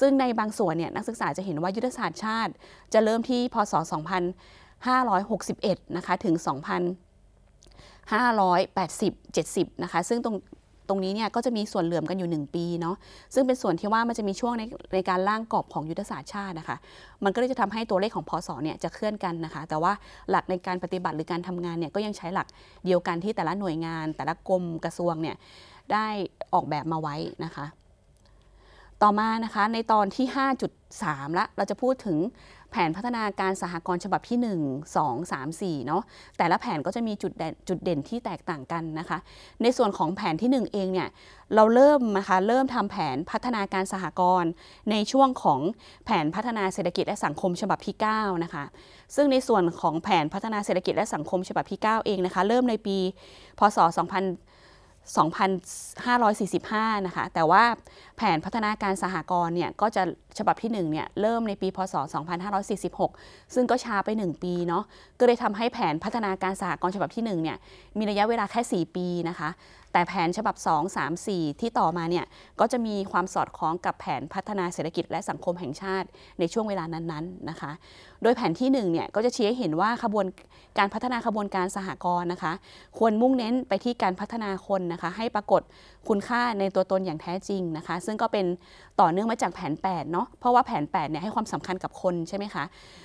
ซึ่งในบางส่วนเนี่ยนักศึกษาจะเห็นว่ายุทธศาสตร์ชาติ จะเริ่มที่พศ2 0 561นะคะถึง2,580 70นะคะซึ่งตรงตรงนี้เนี่ยก็จะมีส่วนเหลื่อมกันอยู่ 1 ปีเนาะซึ่งเป็นส่วนที่ว่ามันจะมีช่วงในในการร่างกรอบของยุทธศาสตร์ชาตินะคะ มันก็เลยจะทำให้ตัวเลขของพศเนี่ยจะเคลื่อนกันนะคะ แต่ว่าหลักในการปฏิบัติหรือการทำงานเนี่ยก็ยังใช้หลักเดียวกันที่แต่ละหน่วยงาน แต่ละกรม กระทรวงเนี่ยได้ออกแบบมาไว้นะคะต่อมานะคะในตอนที่ 5.3และเราจะพูดถึงแผนพัฒนาการสหกรณ์ฉบับที่ 1 2 3 4 เนาะแต่ละแผนก็จะมีจุดเด่นจุดเด่นที่แตกต่างกันนะคะในส่วนของแผนที่ 1 เองเนี่ยเราเริ่มนะคะเริ่มทำแผนพัฒนาการสหกรณ์ในช่วงของแผนพัฒนาเศรษฐกิจและสังคมฉบับที่ 9 นะคะซึ่งในส่วนของแผนพัฒนาเศรษฐกิจและสังคมฉบับที่ 9 เองนะคะเริ่มในปี พศ 2 0 2,545 นะคะ แต่ว่าแผนพัฒนาการสหกรณ์เนี่ยก็จะฉบับที่ 1เนี่ยเริ่มในปีพศ 2546 ซึ่งก็ช้าไป 1 ปีเนาะ ก็เลยทำให้แผนพัฒนาการสหกรณ์ฉบับที่1เนี่ยมีระยะเวลาแค่ 4 ปีนะคะแต่แผนฉบับ 2 3 4 ที่ต่อมาเนี่ยก็จะมีความสอดคล้องกับแผนพัฒนาเศรษฐกิจและสังคมแห่งชาติในช่วงเวลานั้นๆนะคะ โดยแผนที่1เนี่ยก็จะชี้ให้เห็นว่าขบวนการพัฒนาขบวนการสหกรณ์นะคะควรมุ่งเน้นไปที่การพัฒนาคนนะคะ ให้ปรากฏคุณค่าในตัวตนอย่างแท้จริงนะคะ ซึ่งก็เป็นต่อเนื่องมาจากแผน 8เนาะเพราะว่าแผน8เนี่ยให้ความสำคัญกับคนใช่ไหมคะ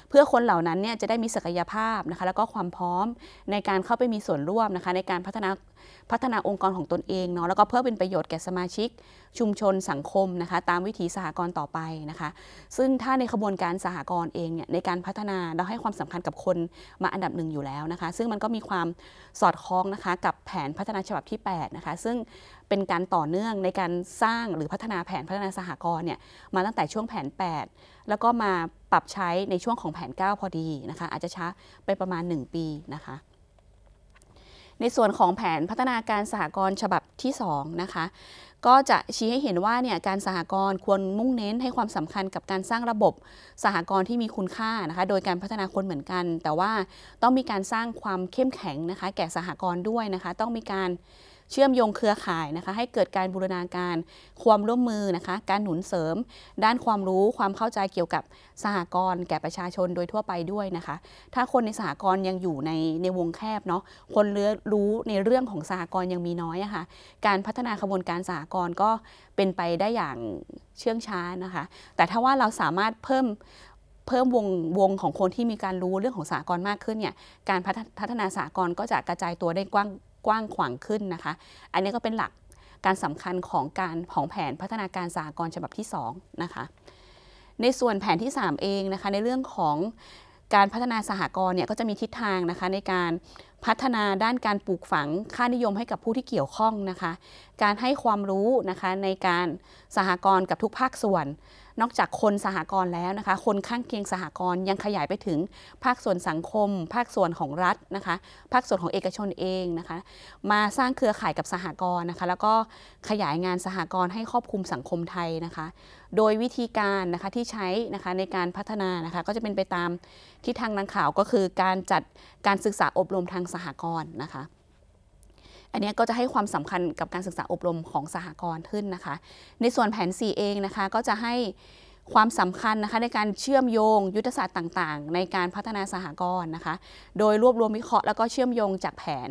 เพื่อคนเหล่านั้นเนี่ยจะได้มีศักยภาพนะคะ แล้วก็ความพร้อมในการเข้าไปมีส่วนร่วมนะคะในการพัฒนาพัฒนาองค์กรของตนเองเนาะแล้วก็เพื่อเป็นประโยชน์แก่สมาชิกชุมชนสังคมนะคะ ตามวิถีสหกรณ์ต่อไปนะคะ ซึ่งถ้าในขบวนการสหกรณ์เองเนี่ยในการพัฒนาเราให้ความสำคัญกับคนมาอันดับหนึ่งอยู่แล้วนะคะ ซึ่งมันก็มีความสอดคล้องนะคะ กับแผนพัฒนาฉบับที่8นะคะซึ่งเป็นการต่อเนื่องในการสร้างหรือพัฒนาแผนพัฒนาสหกรณ์เนี่ยมาตั้งแต่ช่วงแผน 8 แล้วก็มาปรับใช้ในช่วงของแผน 9 พอดีนะคะอาจจะช้าไปประมาณ 1 ปีนะคะในส่วนของแผนพัฒนาการสหกรณ์ฉบับที่2นะคะก็จะชี้ให้เห็นว่าเนี่ยการสหกรณ์ควรมุ่งเน้นให้ความสำคัญกับการสร้างระบบสหกรณ์ที่มีคุณค่านะคะโดยการพัฒนาคนเหมือนกัน แต่ว่าต้องมีการสร้างความเข้มแข็งนะคะ แก่สหกรณ์ด้วยนะคะ ต้องมีการเชื่อมโยงเครือข่ายนะคะให้เกิดการบูรณาการความร่วมมือนะคะการหนุนเสริมด้านความรู้ความเข้าใจเกี่ยวกับสหกรณ์แก่ประชาชนโดยทั่วไปด้วยนะคะ ถ้าคนในสหกรณ์ยังอยู่ในในวงแคบเนาะคนเรือรู้ในเรื่องของสหกรณ์ยังมีน้อยอะคะ่ะการพัฒนาขบวนการสหกรณ์ก็เป็นไปได้อย่างเชื่องช้านะคะแต่ถ้าว่าเราสามารถเพิ่มเพิ่มวงวงของคนที่มีการรู้เรื่องของสากลมากขึ้นเนี่ยการพัฒนาสากลก็จะกระจายตัวได้กว้างกว้างขวางขึ้นนะคะ อันนี้ก็เป็นหลักการสำคัญของการของแผนพัฒนาการสหกรณ์ฉบับที่2นะคะ ในส่วนแผนที่ 3 เองนะคะในเรื่องของการพัฒนาสหกรณ์เนี่ยก็จะมีทิศทางนะคะในการพัฒนาด้านการปลูกฝังค่านิยมให้กับผู้ที่เกี่ยวข้องนะคะ การให้ความรู้นะคะในการสหกรณ์กับทุกภาคส่วนนอกจากคนสหกรณ์แล้วนะคะ คนข้างเคียงสหกรณ์ยังขยายไปถึงภาคส่วนสังคม ภาคส่วนของรัฐนะคะ ภาคส่วนของเอกชนเองนะคะ มาสร้างเครือข่ายกับสหกรณ์นะคะ แล้วก็ขยายงานสหกรณ์ให้ครอบคลุมสังคมไทยนะคะ โดยวิธีการนะคะที่ใช้นะคะในการพัฒนานะคะ ก็จะเป็นไปตามที่ทางนังข่าวก็คือการจัดการศึกษาอบรมทางสหกรณ์นะคะอันนี้ก็จะให้ความสำคัญกับการศึกษาอบรมของสหกรณ์ขึ้นนะคะ ในส่วนแผน C เองนะคะก็จะให้ความสำคัญนะคะ ในการเชื่อมโยงยุทธศาสตร์ต่าง ๆ ในการพัฒนาสหกรณ์นะคะ โดยรวบรวมวิเคราะห์แล้วก็เชื่อมโยงจากแผน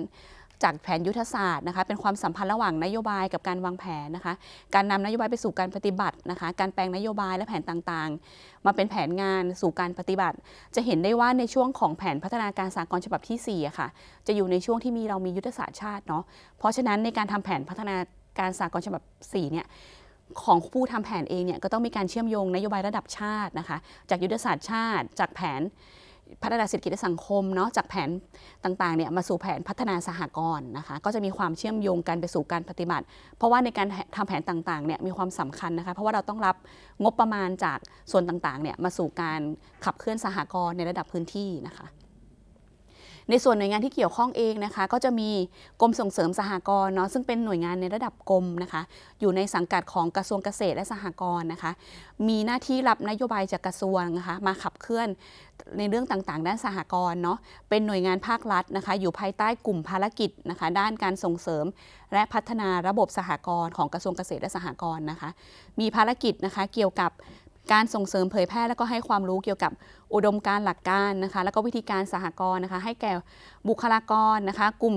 จากแผนยุทธศาสตร์นะคะเป็นความสัมพันธ์ระหว่างนโยบายกับการวางแผนนะคะการนำนโยบายไปสู่การปฏิบัตินะคะการแปลงนโยบายและแผนต่างๆ มาเป็นแผนงานสู่การปฏิบัติ จะเห็นได้ว่าในช่วงของแผนพัฒนาการสากลฉบับที่4ค่ะจะอยู่ในช่วงที่มีเรามียุทธศาสตร์ชาติเนาะเพราะฉะนั้นในการทำแผนพัฒนาการสากลฉบับ4เนี่ยของผู้ทำแผนเองเนี่ยก็ต้องมีการเชื่อมโยงนโยบายระดับชาตินะคะจากยุทธศาสตร์ชาติ จากแผนพัฒนาเศรษฐกิจและสังคมเนาะจากแผนต่างๆเนี่ยมาสู่แผนพัฒนาสหกรณ์นะคะ ก็จะมีความเชื่อมโยงกันไปสู่การปฏิบัติ เพราะว่าในการทำแผนต่างๆเนี่ยมีความสำคัญนะคะ เพราะว่าเราต้องรับงบประมาณจากส่วนต่างๆเนี่ยมาสู่การขับเคลื่อนสหกรณ์ในระดับพื้นที่นะคะในส่วนหน่วยงานที่เกี่ยวข้องเองนะคะก็จะมีกรมส่งเสริมสหกรณ์เนาะซึ่งเป็นหน่วยงานในระดับกรมนะคะ อยู่ในสังกัดของกระทรวงเกษตรและสหกรณ์นะคะ มีหน้าที่รับนโยบายจากกระทรวงนะคะ มาขับเคลื่อนในเรื่องต่างๆ ด้านสหกรณ์เนาะเป็นหน่วยงานภาครัฐนะคะ อยู่ภายใต้กลุ่มภารกิจนะคะ ด้านการส่งเสริมและพัฒนาระบบสหกรณ์ของกระทรวงเกษตรและสหกรณ์นะคะ มีภารกิจนะคะเกี่ยวกับการส่งเสริมเผยแพร่และก็ให้ความรู้เกี่ยวกับอุดมการหลักการนะคะ แล้วก็วิธีการสหกรณ์นะคะ ให้แก่บุคลากรนะคะ กลุ่ม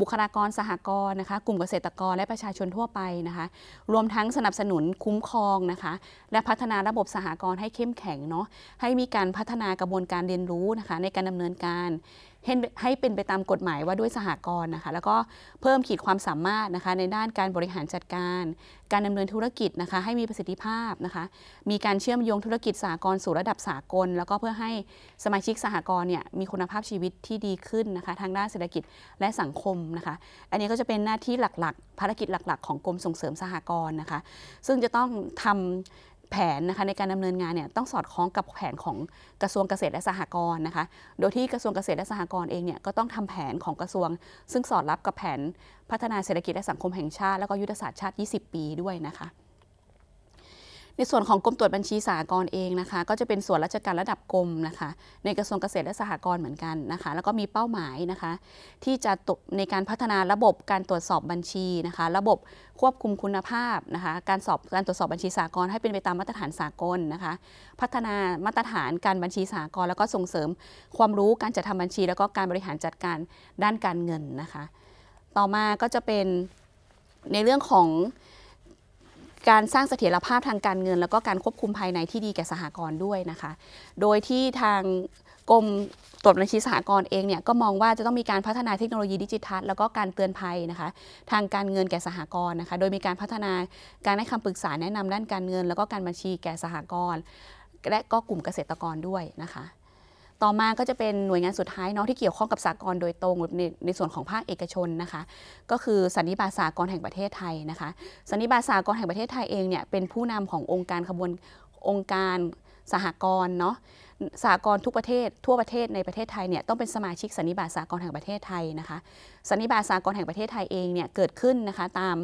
บุคลากรสหกรณ์นะคะ กลุ่มเกษตรกรและประชาชนทั่วไปนะคะ รวมทั้งสนับสนุนคุ้มครองนะคะ และพัฒนาระบบสหกรณ์ให้เข้มแข็งเนาะให้มีการพัฒนากระบวนการเรียนรู้นะคะ ในการดำเนินการให้เป็นไปตามกฎหมายว่าด้วยสหกรณ์นะคะ แล้วก็เพิ่มขีดความสามารถนะคะในด้านการบริหารจัดการ การดำเนินธุรกิจนะคะ ให้มีประสิทธิภาพนะคะ มีการเชื่อมโยงธุรกิจสหกรณ์สู่ระดับสากล แล้วก็เพื่อให้สมาชิกสหกรณ์เนี่ยมีคุณภาพชีวิตที่ดีขึ้นนะคะทางด้านเศรษฐกิจและสังคมนะคะ อันนี้ก็จะเป็นหน้าที่หลักๆ ภารกิจหลักๆ ของกรมส่งเสริมสหกรณ์นะคะ ซึ่งจะต้องทำแผนนะคะในการดำเนินงานเนี่ยต้องสอดคล้องกับแผนของกระทรวงเกษตรและสหกรณ์นะคะ โดยที่กระทรวงเกษตรและสหกรณ์เองเนี่ยก็ต้องทำแผนของกระทรวงซึ่งสอดรับกับแผนพัฒนาเศรษฐกิจและสังคมแห่งชาติแล้วก็ยุทธศาสตร์ชาติ 20 ปีด้วยนะคะในส่วนของกรมตรวจบัญชีสหกรณ์เองนะคะ ก็จะเป็นส่วนราชการระดับกรมนะคะในกระทรวงเกษตรและสหกรณ์เหมือนกันนะคะแล้วก็มีเป้าหมายนะคะ ที่จะในการพัฒนาระบบการตรวจสอบบัญชีนะคะระบบควบคุมคุณภาพนะคะ การสอบการตรวจสอบบัญชีสหกรณ์ให้เป็นไปตามมาตรฐานสากลนะคะ พัฒนามาตรฐานการบัญชีสหกรณ์แล้วก็ส่งเสริมความรู้การจัดทำบัญชีแล้วก็การบริหารจัดการด้านการเงินนะคะ ต่อมาก็จะเป็นในเรื่องของการสร้างเสถียรภาพทางการเงิน แล้วก็การควบคุมภายในที่ดีแก่สหกรณ์ด้วยนะคะ โดยที่ทางกรมตรวจบัญชีสหกรณ์เองเนี่ยก็มองว่าจะต้องมีการพัฒนาเทคโนโลยีดิจิทัลแล้วก็การเตือนภัยนะคะทางการเงินแก่สหกรณ์นะคะ โดยมีการพัฒนาการให้คำปรึกษาแนะนำด้านการเงิน แล้วก็การบัญชีแก่สหกรณ์และก็กลุ่มเกษตรกรด้วยนะคะต่อมาก็จะเป็นหน่วยงานสุดท้ายเนาะ ที่เกี่ยวข้องกับสากลโดยตรงในในส่วนของภาคเอกชนนะคะ ก็คือสันนิบาตสากลแห่งประเทศไทยนะคะสันนิบาตสากลแห่งประเทศไทยเองเนี่ย เป็นผู้นำขององค์การขบวนองค์การสหกรณ์เนาะสากลทุกประเทศทั่วประเทศในประเทศไทยเนี่ยต้องเป็นสมาชิกสันนิบาตสากลแห่งประเทศไทยนะคะสันนิบาตสากลแห่งประเทศไทยเองเนี่ยเกิดขึ้นนะคะตาม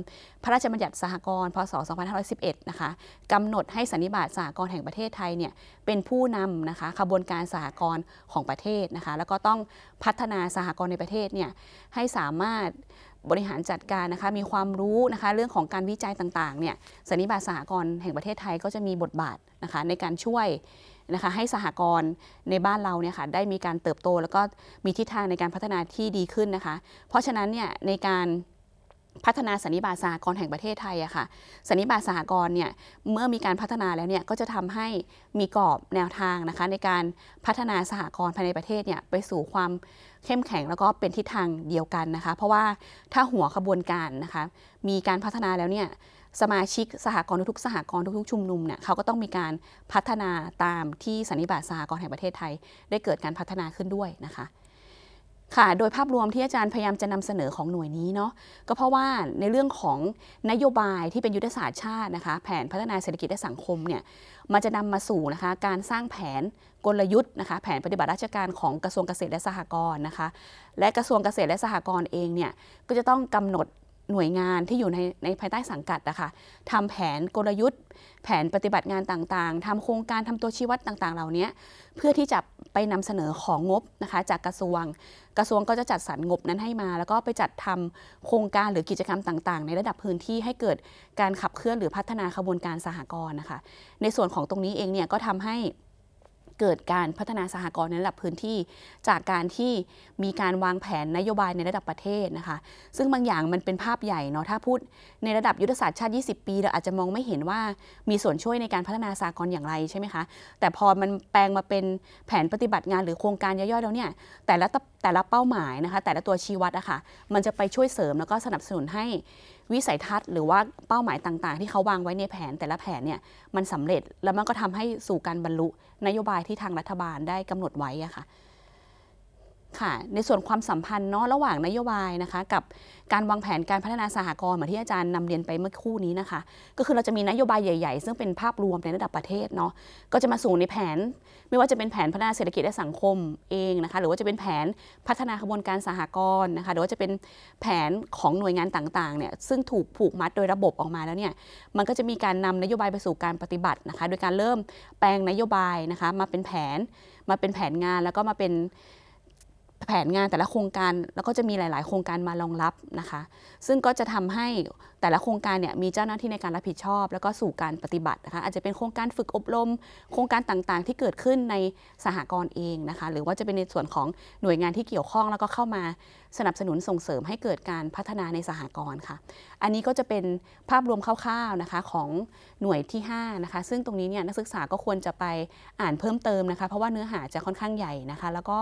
พระราชบัญญัติสหกรณ์ พศ 2511 นะคะกำหนดให้สันนิบาตสากลแห่งประเทศไทยเนี่ยเป็นผู้นำนะคะขบวนการสหกรณ์ของประเทศนะคะแล้วก็ต้องพัฒนาสหกรณ์ในประเทศเนี่ยให้สามารถบริหารจัดการนะคะมีความรู้นะคะเรื่องของการวิจัยต่างๆเนี่ยสนิบาตสหกรณ์แห่งประเทศไทย ก็จะมีบทบาทนะคะในการช่วยนะคะให้สหกรณ์ในบ้านเราเนี่ยค่ะได้มีการเติบโต แล้วก็มีทิศทางในการพัฒนาที่ดีขึ้นนะคะ เพราะฉะนั้นเนี่ยในการพัฒนาสันนิบาตสหกรณ์แห่งประเทศไทยอะค่ะสันนิบาตสหกรณ์เนี่ยเมื่อมีการพัฒนาแล้วเนี่ยก็จะทำให้มีกรอบแนวทางนะคะในการพัฒนาสหกรณ์ภายในประเทศเนี่ยไปสู่ความเข้มแข็งแล้วก็เป็นทิศทางเดียวกันนะคะเพราะว่าถ้าหัวขบวนการนะคะมีการพัฒนาแล้วเนี่ยสมาชิกสหกรณ์ทุกสหกรณ์ทุกๆชุมนุมเนี่ยเขาก็ต้องมีการพัฒนาตามที่สันนิบาตสหกรณ์แห่งประเทศไทย ได้เกิดการพัฒนาขึ้นด้วยนะคะค่ะโดยภาพรวมที่อาจารย์พยายามจะนำเสนอของหน่วยนี้เนาะก็เพราะว่าในเรื่องของนโยบายที่เป็นยุทธศาสตร์ชาตินะคะแผนพัฒนาเศรษฐกิจและสังคมเนี่ยมันจะนำมาสู่นะคะการสร้างแผนกลยุทธ์นะคะแผนปฏิบัติราชการของกระทรวงเกษตรและสหกรณ์นะคะและกระทรวงเกษตรและสหกรณ์เองเนี่ยก็จะต้องกำหนดหน่วยงานที่อยู่ในในภายใต้สังกัดนะคะทำแผนกลยุทธ์ แผนปฏิบัติงานต่างๆ ทำโครงการทำตัวชี้วัดต่างๆเหล่านี้เพื่อที่จะไปนำเสนอของงบนะคะจากกระทรวง กระทรวงก็จะจัดสรรงบนั้นให้มา แล้วก็ไปจัดทำโครงการหรือกิจกรรมต่าง ๆ ในระดับพื้นที่ให้เกิดการขับเคลื่อน หรือพัฒนาขบวนการสหกรณ์นะคะ ในส่วนของตรงนี้เองเนี่ยก็ทำให้เกิดการพัฒนาสหกรณ์ในระดับพื้นที่จากการที่มีการวางแผนนโยบายในระดับประเทศนะคะ ซึ่งบางอย่างมันเป็นภาพใหญ่เนาะถ้าพูดในระดับยุทธศาสตร์ชาติ 20 ปีเราอาจจะมองไม่เห็นว่ามีส่วนช่วยในการพัฒนาสหกรณ์อย่างไรใช่ไหมคะแต่พอมันแปลงมาเป็นแผนปฏิบัติงานหรือโครงการย่อยๆแล้วเนี่ยแต่ละแต่ละเป้าหมายนะคะ แต่ละตัวชี้วัดอะคะ่ะมันจะไปช่วยเสริมแล้วก็สนับสนุนให้วิสัยทัศน์หรือว่าเป้าหมายต่างๆ ที่เขาวางไว้ในแผนแต่ละแผนเนี่ยมันสำเร็จแล้วมันก็ทำให้สู่การบรรลุ นโยบายที่ทางรัฐบาลได้กำหนดไว้อะค่ะค่ะในส่วนความสัมพันธ์เนาะระหว่างนโยบายนะคะกับการวางแผนการพัฒนาสหกรณ์เหมือนที่อาจารย์นำเรียนไปเมื่อคู่นี้นะคะ ก็คือเราจะมีนโยบายใหญ่ๆ ซึ่งเป็นภาพรวมในระดับประเทศเนาะก็จะมาสู่ในแผน ไม่ว่าจะเป็นแผนพัฒนาเศรษฐกิจและสังคมเองนะคะหรือว่าจะเป็นแผนพัฒนากระบวนการสหกรณ์นะคะหรือว่าจะเป็นแผนของหน่วยงานต่างๆเนี่ยซึ่งถูกผูกมัดโดยระบบออกมาแล้วเนี่ยมันก็จะมีการนำนโยบายไปสู่การปฏิบัตินะคะโดยการเริ่มแปลงนโยบายนะคะมาเป็นแผนมาเป็นแผนงานแล้วก็มาเป็นแผนงานแต่ละโครงการ แล้วก็จะมีหลาย ๆ โครงการมารองรับนะคะ ซึ่งก็จะทำให้แต่ละโครงการเนี่ยมีเจ้าหน้าที่ในการรับผิดชอบ แล้วก็สู่การปฏิบัตินะคะอาจจะเป็นโครงการฝึกอบรมโครงการต่างๆ ที่เกิดขึ้นในสหกรณ์เองนะคะ หรือว่าจะเป็นในส่วนของหน่วยงานที่เกี่ยวข้องแล้วก็เข้ามาสนับสนุนส่งเสริมให้เกิดการพัฒนาในสหกรณ์ค่ะ อันนี้ก็จะเป็นภาพรวมคร่าวๆนะคะของหน่วยที่5นะคะซึ่งตรงนี้เนี่ยนักศึกษาก็ควรจะไปอ่านเพิ่มเติมนะคะเพราะว่าเนื้อหาจะค่อนข้างใหญ่นะคะ แล้วก็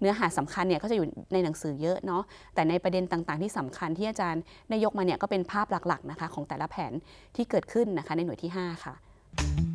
เนื้อหาสำคัญเนี่ยก็จะอยู่ในหนังสือเยอะเนาะแต่ในประเด็นต่างๆ ที่สำคัญที่อาจารย์ได้ยกมาเนี่ยก็เป็นภาพหลักๆ นะคะของแต่ละแผนที่เกิดขึ้นนะคะ ในหน่วยที่ 5 ค่ะ